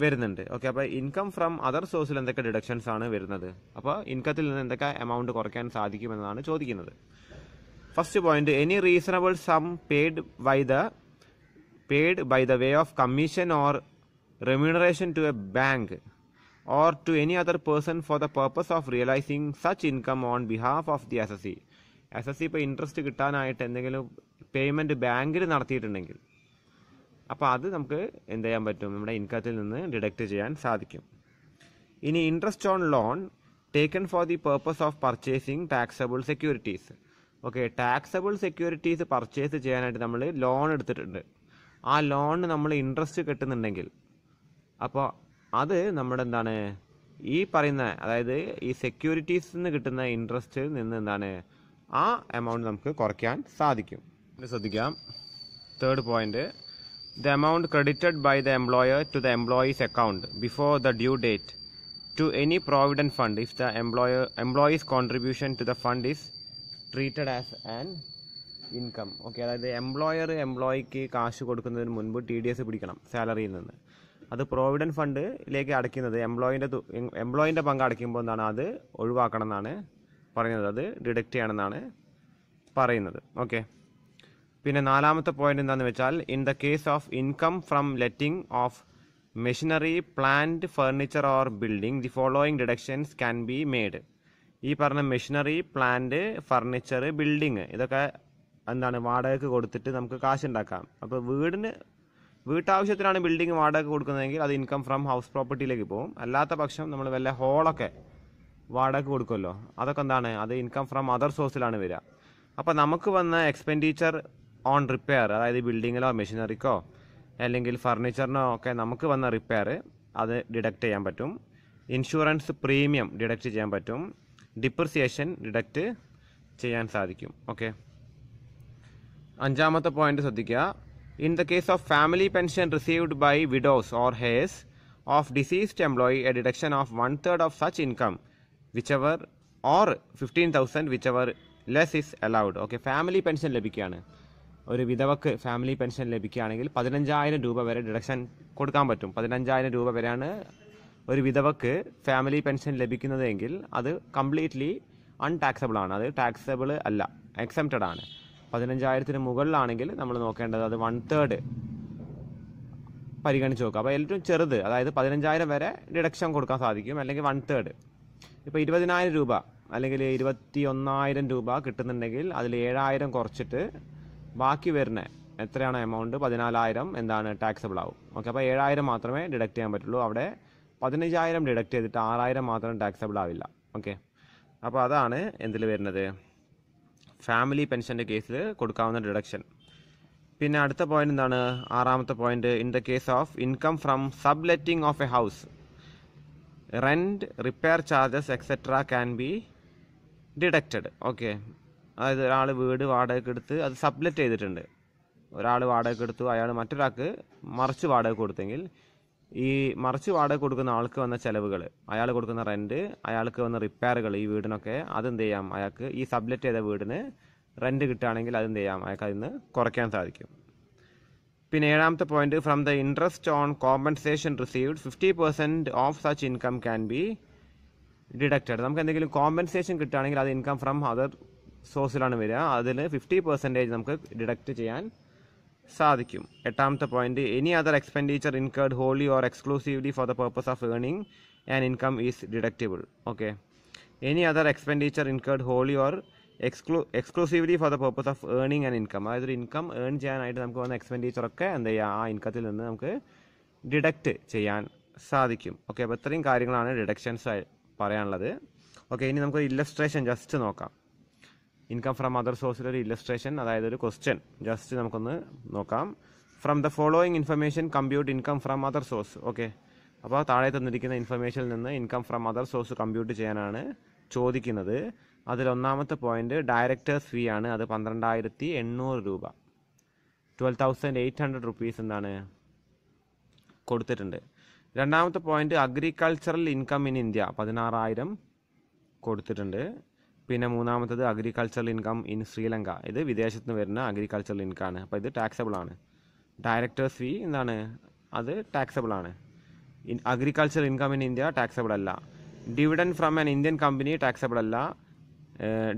വരുന്നുണ്ട് ഓക്കെ അപ്പോൾ ഇൻകം ഫ്രം അതർ സോഴ്സിൽ എന്തൊക്കെ ഡിഡക്ഷൻസ് ആണ് വരുന്നത് അപ്പോൾ ഇൻകത്തിൽ നിന്ന് എന്തൊക്കെ എമൗണ്ട് കുറയ്ക്കാൻ സാധിക്കുമെന്നാണ് ചോദിക്കുന്നത് first point any reasonable sum paid by the paid by the way of commission or remuneration to a bank or to any other person for the purpose of realizing such income on behalf of the assessee. assessee ഇപ്പോൾ interest കിട്ടാനായിട്ട് എന്തെങ്കിലും payment ബാങ്കിൽ നടത്തിയിട്ടുണ്ടെങ്കിൽ അപ്പോൾ അത് നമുക്ക് എന്ത് ചെയ്യാൻ പറ്റും നമ്മുടെ ഇൻകത്തിൽ നിന്ന് ഡിഡക്റ്റ് ചെയ്യാൻ സാധിക്കും ഇനി interest on loan taken for the purpose of purchasing taxable securities okay taxable securities purchase ചെയ്യാനായിട്ട് നമ്മൾ ലോൺ എടുത്തിട്ടുണ്ട് ആ ലോണിന് നമ്മൾ ഇൻട്രസ്റ്റ് കിട്ടുന്നുണ്ടെങ്കിൽ അപ്പോൾ അത് നമ്മുടെ എന്താണ് ഈ പറയുന്ന അതായത് ഈ സെക്യൂരിറ്റീസ് നിന്ന് കിട്ടുന്ന ഇൻട്രസ്റ്റിൽ നിന്ന് എന്താണ് ആ എമൗണ്ട് നമുക്ക് കുറയ്ക്കാൻ സാധിക്കും ശ്രദ്ധിക്കാം third point the amount credited by the employer to the employee's account before the due date to any provident fund if the employer employee's contribution to the fund is treated as an income okay അതായത് employer എംപ്ലോയിക്ക് കാശ് കൊടുക്കുന്നതിന് മുൻപ് T D S പിടിക്കണം സാലറിയിൽ നിന്ന് അത് provident ഫണ്ടിലേക്ക് അടയ്ക്കുന്നത് എംപ്ലോയിൻ്റെ എംപ്ലോയിൻ്റെ പങ്ക് അടയ്ക്കുമ്പോൾ എന്താണ് അത് ഒഴിവാക്കണം എന്നാണ് പറയുന്നത് അത് ഡിഡക്റ്റ് ചെയ്യണമെന്നാണ് പറയുന്നത് ഓക്കെ പിന്നെ നാലാമത്തെ പോയിന്റ് എന്താണെന്ന് വെച്ചാൽ in the case of income from letting of machinery plant furniture or building the following deductions can be made ഈ പറഞ്ഞ മെഷീനറി പ്ലാന്റ് ഫർണിച്ചർ ബിൽഡിംഗ് ഇതൊക്കെ എന്താണ് വാടകയ്ക്ക് കൊടുത്തിട്ട് നമുക്ക് കാശ് ഉണ്ടാക്കാം അപ്പോൾ വീടിന് വീട്ടാവശ്യത്തിനാണ് ബിൽഡിംഗ് വാടക കൊടുക്കുന്നതെങ്കിൽ അത് ഇൻകം ഫ്രം ഹൗസ് പ്രോപ്പർട്ടിയിലേക്ക് പോകും അല്ലാത്ത പക്ഷം നമ്മൾ വല്ല ഹോളൊക്കെ വാടക കൊടുക്കുമല്ലോ അതൊക്കെ എന്താണ് അത് ഇൻകം ഫ്രം അതർ സോഴ്സിലാണ് വരിക അപ്പോൾ നമുക്ക് വന്ന എക്സ്പെൻഡിച്ചർ ഓൺ റിപ്പയർ അതായത് ബിൽഡിങ്ങിലോ മെഷീനറിക്കോ അല്ലെങ്കിൽ ഫർണിച്ചറിനോ ഒക്കെ നമുക്ക് വന്ന റിപ്പയർ അത് ഡിഡക്റ്റ് ചെയ്യാൻ പറ്റും ഇൻഷുറൻസ് പ്രീമിയം ഡിഡക്റ്റ് ചെയ്യാൻ പറ്റും ഡിപ്രിസിയേഷൻ ഡിഡക്റ്റ് ചെയ്യാൻ സാധിക്കും ഓക്കെ അഞ്ചാമത്തെ പോയിന്റ് ശ്രദ്ധിക്കുക in the case of family pension received by widows or heirs of deceased employee a deduction of one third of such income our or fifteen thousand our less is allowed okay family pension ലഭിക്കുകയാണ് ഒരു വിധവക്ക് family pension ലഭിക്കുകയാണെങ്കിൽ പതിനഞ്ചായിരം രൂപ വരെ deduction കൊടുക്കാൻ പറ്റും പതിനഞ്ചായിരം രൂപ വരെയാണ് ഒരു വിധവക്ക് ഫാമിലി പെൻഷൻ ലഭിക്കുന്നതെങ്കിൽ അത് കംപ്ലീറ്റ്ലി അൺടാക്സബിൾ ആണ് അത് ടാക്സബിൾ അല്ല എക്സെപ്റ്റഡ് ആണ് പതിനഞ്ചായിരത്തിന് മുകളിലാണെങ്കിൽ നമ്മൾ നോക്കേണ്ടത് അത് വൺ തേർഡ് പരിഗണിച്ച് നോക്കുക അപ്പോൾ ഏറ്റവും ചെറുത് അതായത് പതിനഞ്ചായിരം വരെ ഡിഡക്ഷൻ കൊടുക്കാൻ സാധിക്കും അല്ലെങ്കിൽ വൺ തേർഡ് ഇപ്പോൾ ഇരുപതിനായിരം രൂപ അല്ലെങ്കിൽ ഇരുപത്തി ഒന്നായിരം രൂപ കിട്ടുന്നുണ്ടെങ്കിൽ അതിൽ ഏഴായിരം കുറച്ചിട്ട് ബാക്കി വരുന്ന എത്രയാണ് എമൗണ്ട് പതിനാലായിരം എന്താണ് ടാക്സബിൾ ആവും ഓക്കെ അപ്പോൾ ഏഴായിരം മാത്രമേ ഡിഡക്റ്റ് ചെയ്യാൻ പറ്റുള്ളൂ അവിടെ പതിനഞ്ചായിരം ഡിഡക്റ്റ് ചെയ്തിട്ട് ആറായിരം മാത്രം ടാക്സബിൾ ആവില്ല ഓക്കെ അപ്പോൾ അതാണ് എന്തിൽ വരുന്നത് ഫാമിലി പെൻഷൻ്റെ കേസിൽ കൊടുക്കാവുന്ന ഡിഡക്ഷൻ പിന്നെ അടുത്ത പോയിന്റ് എന്താണ് ആറാമത്തെ point in the case of income from sub subletting of a house rent repair charges etcetera can be deducted okay അതായത് ഒരാൾ വീട് വാടകയ്ക്ക് എടുത്ത് അത് സബ്ലെറ്റ് ചെയ്തിട്ടുണ്ട് ഒരാൾ വാടകയ്ക്ക് എടുത്തു അയാൾ മറ്റൊരാൾക്ക് മറിച്ച് വാടക കൊടുത്തെങ്കിൽ ഈ മറിച്ച് വാടക കൊടുക്കുന്ന ആൾക്ക് വന്ന ചിലവുകൾ അയാൾ കൊടുക്കുന്ന റെൻറ്റ് അയാൾക്ക് വന്ന റിപ്പയറുകൾ ഈ വീടിനൊക്കെ അതെന്ത് ചെയ്യാം അയാൾക്ക് ഈ സബ്ലെറ്റ് ചെയ്ത വീടിന് റെൻറ്റ് കിട്ടുകയാണെങ്കിൽ അതെന്ത് ചെയ്യാം അയാൾക്ക് അതിന്ന് കുറയ്ക്കാൻ സാധിക്കും പിന്നെ ഏഴാമത്തെ point from the interest on compensation received fifty percent of such income can be deducted നമുക്ക് എന്തെങ്കിലും കോമ്പൻസേഷൻ കിട്ടുകയാണെങ്കിൽ അത് ഇൻകം ഫ്രം അതർ സോഴ്സിലാണ് വരിക അതിൽ ഫിഫ്റ്റി പെർസെൻറ്റേജ് നമുക്ക് ഡിഡക്റ്റ് ചെയ്യാൻ സാധിക്കും എട്ടാമത്തെ point any other expenditure incurred wholly or exclusively for the purpose of earning and income is deductible okay any other expenditure incurred wholly or എക്സ്ക്ലൂ exclusively for the purpose of earning and income അതായത് ഒരു income earn ചെയ്യാനായിട്ട് നമുക്ക് വന്ന എക്സ്പെൻഡിച്ചറൊക്കെ എന്ത് ചെയ്യുക ആ ഇൻകത്തിൽ നിന്ന് നമുക്ക് ഡിഡക്റ്റ് ചെയ്യാൻ സാധിക്കും ഓക്കെ അപ്പോൾ ഇത്രയും കാര്യങ്ങളാണ് ഡിഡക്ഷൻസ് പറയാനുള്ളത് ഓക്കെ ഇനി നമുക്ക് ഇല്ലസ്ട്രേഷൻ ജസ്റ്റ് നോക്കാം ഇൻകം ഫ്രം അതർ സോഴ്സിൽ ഒരു ഇല്ലസ്ട്രേഷൻ അതായത് ഒരു ക്വസ്റ്റ്യൻ ജസ്റ്റ് നമുക്കൊന്ന് നോക്കാം from the following information compute income from other source okay അപ്പോൾ താഴെ തന്നിരിക്കുന്ന ഇൻഫർമേഷനിൽ നിന്ന് income from other source compute ചെയ്യാനാണ് ചോദിക്കുന്നത് അതിലൊന്നാമത്തെ പോയിന്റ് ഡയറക്ടേഴ്സ് ഫീ ആണ് അത് പന്ത്രണ്ടായിരത്തി എണ്ണൂറ് രൂപ twelve thousand eight hundred rupees എന്താണ് കൊടുത്തിട്ടുണ്ട് രണ്ടാമത്തെ point agricultural income in India പതിനാറായിരം കൊടുത്തിട്ടുണ്ട് പിന്നെ മൂന്നാമത്തത് അഗ്രികൾച്ചറൽ ഇൻകം ഇൻ ശ്രീലങ്ക ഇത് വിദേശത്ത് നിന്ന് വരുന്ന അഗ്രികൾച്ചറൽ ആണ് അപ്പോൾ ഇത് ടാക്സബിൾ ആണ് ഡയറക്ടേഴ്സ് ഫീ എന്താണ് അത് ടാക്സബിൾ ആണ് in agriculture income in India taxable അല്ല dividend from an Indian company taxable അല്ല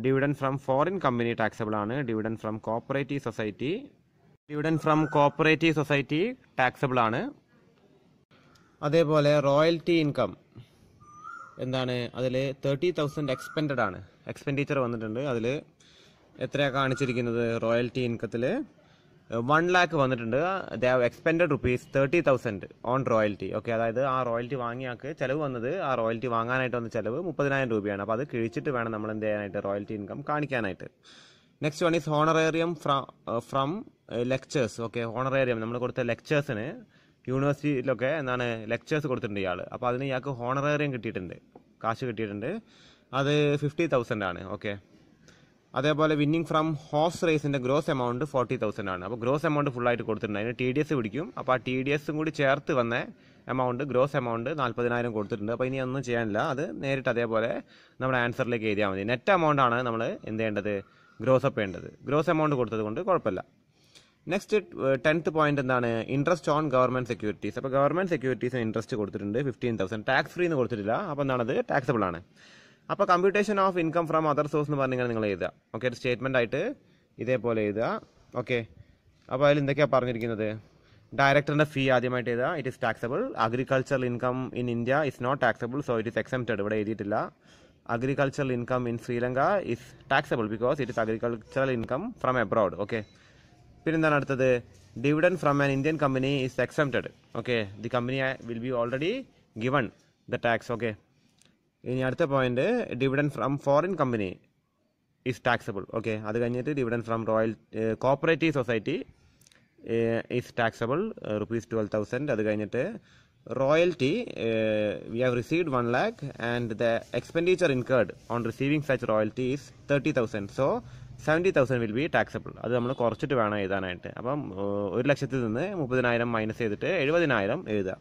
dividend from foreign company taxable ആണ് dividend from cooperative society dividend from cooperative society taxable ആണ് അതേപോലെ റോയൽറ്റി ഇൻകം എന്താണ് അതിൽ തേർട്ടി തൗസൻഡ് എക്സ്പെൻഡഡ് ആണ് expenditure വന്നിട്ടുണ്ട് അതിൽ എത്രയാണ് കാണിച്ചിരിക്കുന്നത് റോയൽറ്റി ഇൻകത്തിൽ വൺ ലാക്ക് വന്നിട്ടുണ്ട് they have expend rupees thirty thousand on royalty okay അതായത് ആ റോയൽറ്റി വാങ്ങിയാൽക്ക് ചിലവ് വന്നത് ആ റോയൽറ്റി വാങ്ങാനായിട്ട് വന്ന ചിലവ് മുപ്പതിനായിരം രൂപയാണ് അപ്പോൾ അത് കിഴിച്ചിട്ട് വേണം നമ്മൾ എന്ത് ചെയ്യാനായിട്ട് റോയൽറ്റി ഇൻകം കാണിക്കാനായിട്ട് next one is honorarium from lectures okay honorarium നമ്മൾ കൊടുത്ത ലെക്ചേഴ്സിന് യൂണിവേഴ്സിറ്റിയിലൊക്കെ എന്താണ് ലെക്ചേഴ്സ് കൊടുത്തിട്ടുണ്ട് ഇയാൾ അപ്പോൾ അതിന് ഇയാൾക്ക് ഹോണറേറിയം കിട്ടിയിട്ടുണ്ട് കാശ് കിട്ടിയിട്ടുണ്ട് അത് ഫിഫ്റ്റി തൗസൻഡ് ആണ് ഓക്കെ അതേപോലെ വിന്നിങ് ഫ്രം ഹോസ് റേസിൻ്റെ ഗ്രോസ് എമൗണ്ട് ഫോർട്ടി തൗസൻഡ് ആണ് അപ്പോൾ ഗ്രോസ് എമൗണ്ട് ഫുള്ളായിട്ട് കൊടുത്തിട്ടുണ്ട് അതിന് ടി ഡി എസ് പിടിക്കും അപ്പോൾ ആ ടി ഡി എസും കൂടി ചേർത്ത് വന്ന എമൗണ്ട് ഗ്രോസ് എമൗണ്ട് നാൽപ്പതിനായിരം കൊടുത്തിട്ടുണ്ട് അപ്പോൾ ഇനി ഒന്നും ചെയ്യാനില്ല അത് നേരിട്ട് അതേപോലെ നമ്മുടെ ആൻസറിലേക്ക് എഴുതിയാൽ മതി നെറ്റ് എമൗണ്ട് ആണ് നമ്മൾ എന്ത് ചെയ്യേണ്ടത് ഗ്രോസ് അപ്പ് ചെയ്യേണ്ടത് ഗ്രോസ് എമൗണ്ട് കൊടുത്തത് കൊണ്ട് കുഴപ്പമില്ല നെക്സ്റ്റ് ടെൻത്ത് പോയിന്റ് എന്താണ് ഇൻട്രസ്റ്റ് ഓൺ ഗവൺമെന്റ് സെക്യൂരിറ്റീസ് അപ്പോൾ ഗവൺമെന്റ് സെക്യൂരിറ്റീസിന് ഇൻട്രസ്റ്റ് കൊടുത്തിട്ടുണ്ട് ഫിഫ്റ്റീൻ തൗസൻഡ് ടാക്സ് ഫ്രീ എന്ന് കൊടുത്തിട്ടില്ല അപ്പോൾ എന്താണത് ടാക്സബിൾ ആണ് അപ്പോൾ computation of income from other source എന്ന് കഴിഞ്ഞാൽ നിങ്ങൾ എഴുതുക ഓക്കെ ഒരു സ്റ്റേറ്റ്മെൻ്റ് ആയിട്ട് ഇതേപോലെ എഴുതുക ഓക്കെ അപ്പോൾ അതിൽ എന്തൊക്കെയാണ് പറഞ്ഞിരിക്കുന്നത് ഡയറക്ടറിൻ്റെ ഫീ ആദ്യമായിട്ട് എഴുതുക it is taxable agricultural income in India is not taxable so it is exempted ഇവിടെ എഴുതിയിട്ടില്ല agricultural income in Sri Lanka is taxable because it is agricultural income from abroad okay പിന്നെന്താണ് അടുത്തത് dividend from an Indian company is exempted okay the company will be already given the tax okay ഇനി അടുത്ത point dividend from foreign company is taxable okay അത് കഴിഞ്ഞിട്ട് dividend from royal cooperative society is taxable rupees twelve thousand അത് കഴിഞ്ഞിട്ട് royalty we have received one lakh and the expenditure incurred on receiving such royalty is thirty thousand so seventy thousand will be taxable അത് നമ്മൾ കുറച്ചിട്ട് വേണം എഴുതാനായിട്ട് അപ്പം ഒരു ലക്ഷത്തിൽ നിന്ന് മുപ്പതിനായിരം മൈനസ് ചെയ്തിട്ട് എഴുപതിനായിരം എഴുതുക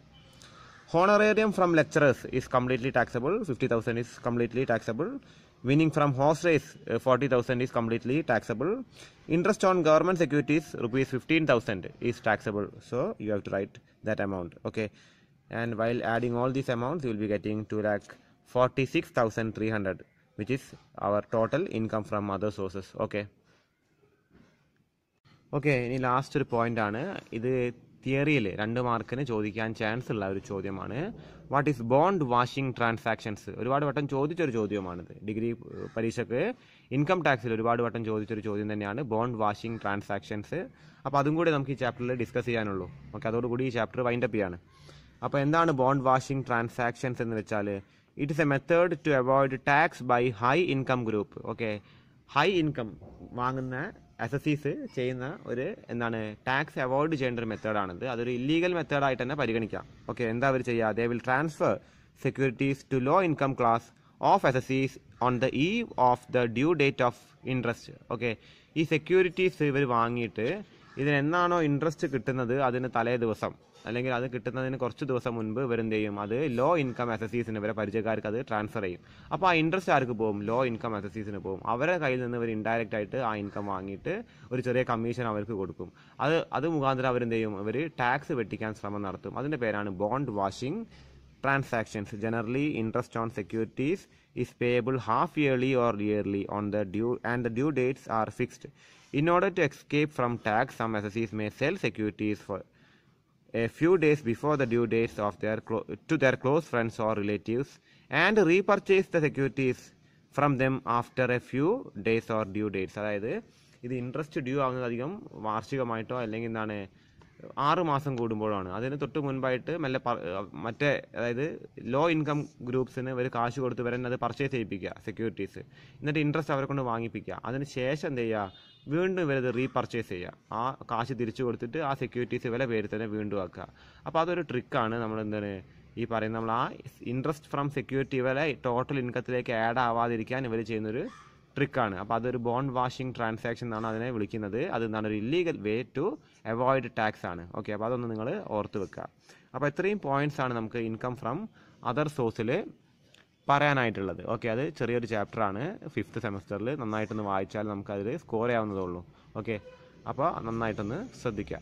Honorarium from lecturers is completely taxable, 50,000 is completely taxable. Winning from horse race, uh, 40,000 is completely taxable. Interest on government securities, rupees 15,000 is taxable. So you have to write that amount. Okay. And while adding all these amounts, you will be getting 2 lakh 46,300, which is our total income from other sources. Okay. Okay. Any last point? Point തിയറിയിൽ രണ്ട് മാർക്കിന് ചോദിക്കാൻ chance ഉള്ള ഒരു ചോദ്യമാണ് what is bond washing transactions ഒരുപാട് വട്ടം ചോദിച്ചൊരു ചോദ്യമാണിത് ഡിഗ്രി പരീക്ഷയ്ക്ക് ഇൻകം ടാക്സിൽ ഒരുപാട് വട്ടം ചോദിച്ചൊരു ചോദ്യം തന്നെയാണ് ബോണ്ട് വാഷിംഗ് ട്രാൻസാക്ഷൻസ് അപ്പോൾ അതും കൂടി നമുക്ക് ഈ ചാപ്റ്ററിൽ ഡിസ്കസ് ചെയ്യാനുള്ളൂ ഓക്കെ അതോടുകൂടി ഈ ചാപ്റ്റർ വൈൻഡപ്പ് ചെയ്യാണ് അപ്പോൾ എന്താണ് ബോണ്ട് വാഷിംഗ് ട്രാൻസാക്ഷൻസ് എന്ന് വെച്ചാൽ it is a method to avoid tax by high income group okay high income വാങ്ങുന്ന എസ് എസ് സിസ് ചെയ്യുന്ന ഒരു എന്താണ് ടാക്സ് അവോയ്ഡ് ചെയ്യേണ്ട ഒരു മെത്തേഡാണിത് അതൊരു ഇല്ലീഗൽ മെത്തേഡായിട്ട് തന്നെ പരിഗണിക്കാം ഓക്കെ എന്താ അവർ ചെയ്യുക they will transfer securities to low income class of assessees on the eve of the due date of interest okay ഈ സെക്യൂരിറ്റീസ് ഇവർ വാങ്ങിയിട്ട് ഇതിനെന്നാണോ ഇൻട്രസ്റ്റ് കിട്ടുന്നത് അതിന് തലേ ദിവസം അല്ലെങ്കിൽ അത് കിട്ടുന്നതിന് കുറച്ച് ദിവസം മുൻപ് വരും ചെയ്യും അത് ലോ ഇൻകം അസസീസിന് ഇവരെ പരിചയക്കാർക്ക് അത് ട്രാൻസ്ഫർ ചെയ്യും അപ്പോൾ ആ ഇൻട്രസ്റ്റ് ആർക്ക് പോകും ലോ ഇൻകം അസസീസിന് പോകും അവരുടെ കയ്യിൽ നിന്ന് ഇവർ ഇൻഡയറക്റ്റ് ആയിട്ട് ആ ഇൻകം വാങ്ങിയിട്ട് ഒരു ചെറിയ കമ്മീഷൻ അവർക്ക് കൊടുക്കും അത് അത് മുഖാന്തരം അവരെന്ത് ചെയ്യും ഇവർ ടാക്സ് വെട്ടിക്കാൻ ശ്രമം നടത്തും അതിൻ്റെ പേരാണ് bond washing transactions generally interest on securities is payable half yearly or yearly on the due and the due dates are fixed In order to escape from tax, some assessees may sell securities for a few days before the due dates of their to their close friends or relatives and repurchase the securities from them after a few days or due dates അതായത് ഇത് interest due ആവുന്നതധികം വാർഷികമായിട്ടോ അല്ലെങ്കിൽ എന്താണ് ആറ് മാസം കൂടുമ്പോഴാണ് അതിന് തൊട്ട് മുൻപായിട്ട് മെല്ലെ മറ്റേ അതായത് ലോ ഇൻകം ഗ്രൂപ്പ്സിന് ഒരു കാശ് കൊടുത്ത് വരാൻ അത് പർച്ചേസ് ചെയ്യിപ്പിക്കുക സെക്യൂരിറ്റീസ് എന്നിട്ട് ഇൻട്രസ്റ്റ് അവരെ കൊണ്ട് വാങ്ങിപ്പിക്കുക അതിന് ശേഷം എന്ത് ചെയ്യുക വീണ്ടും ഇവരത് റീപർച്ചേസ് ചെയ്യുക ആ കാശ് തിരിച്ചു കൊടുത്തിട്ട് ആ സെക്യൂരിറ്റീസ് വില പേര് തന്നെ വീണ്ടും ആക്കുക അപ്പോൾ അതൊരു ട്രിക്കാണ് നമ്മൾ എന്താണ് ഈ പറയുന്ന നമ്മൾ ആ ഇൻട്രസ്റ്റ് ഫ്രം സെക്യൂരിറ്റി വില ടോട്ടൽ ഇൻകത്തിലേക്ക് ആഡ് ആവാതിരിക്കാൻ ഇവർ ചെയ്യുന്നൊരു ട്രിക്കാണ് അപ്പോൾ അതൊരു ബോണ്ട് വാഷിംഗ് ട്രാൻസാക്ഷൻ എന്നാണ് അതിനെ വിളിക്കുന്നത് എന്താണ് ഒരു illegal way to avoid tax ആണ് ഓക്കെ അപ്പോൾ അതൊന്ന് നിങ്ങൾ ഓർത്ത് വെക്കുക അപ്പോൾ ഇത്രയും പോയിന്റ്സ് ആണ് നമുക്ക് ഇൻകം ഫ്രം അതർ സോഴ്സിൽ പറയാനായിട്ടുള്ളത് ഓക്കെ അത് ചെറിയൊരു ചാപ്റ്ററാണ് ഫിഫ്ത്ത് സെമസ്റ്ററിൽ നന്നായിട്ടൊന്ന് വായിച്ചാൽ നമുക്കതിൽ സ്കോർ ചെയ്യാവുന്നതേ ഉള്ളൂ ഓക്കെ അപ്പോൾ നന്നായിട്ടൊന്ന് ശ്രദ്ധിക്കുക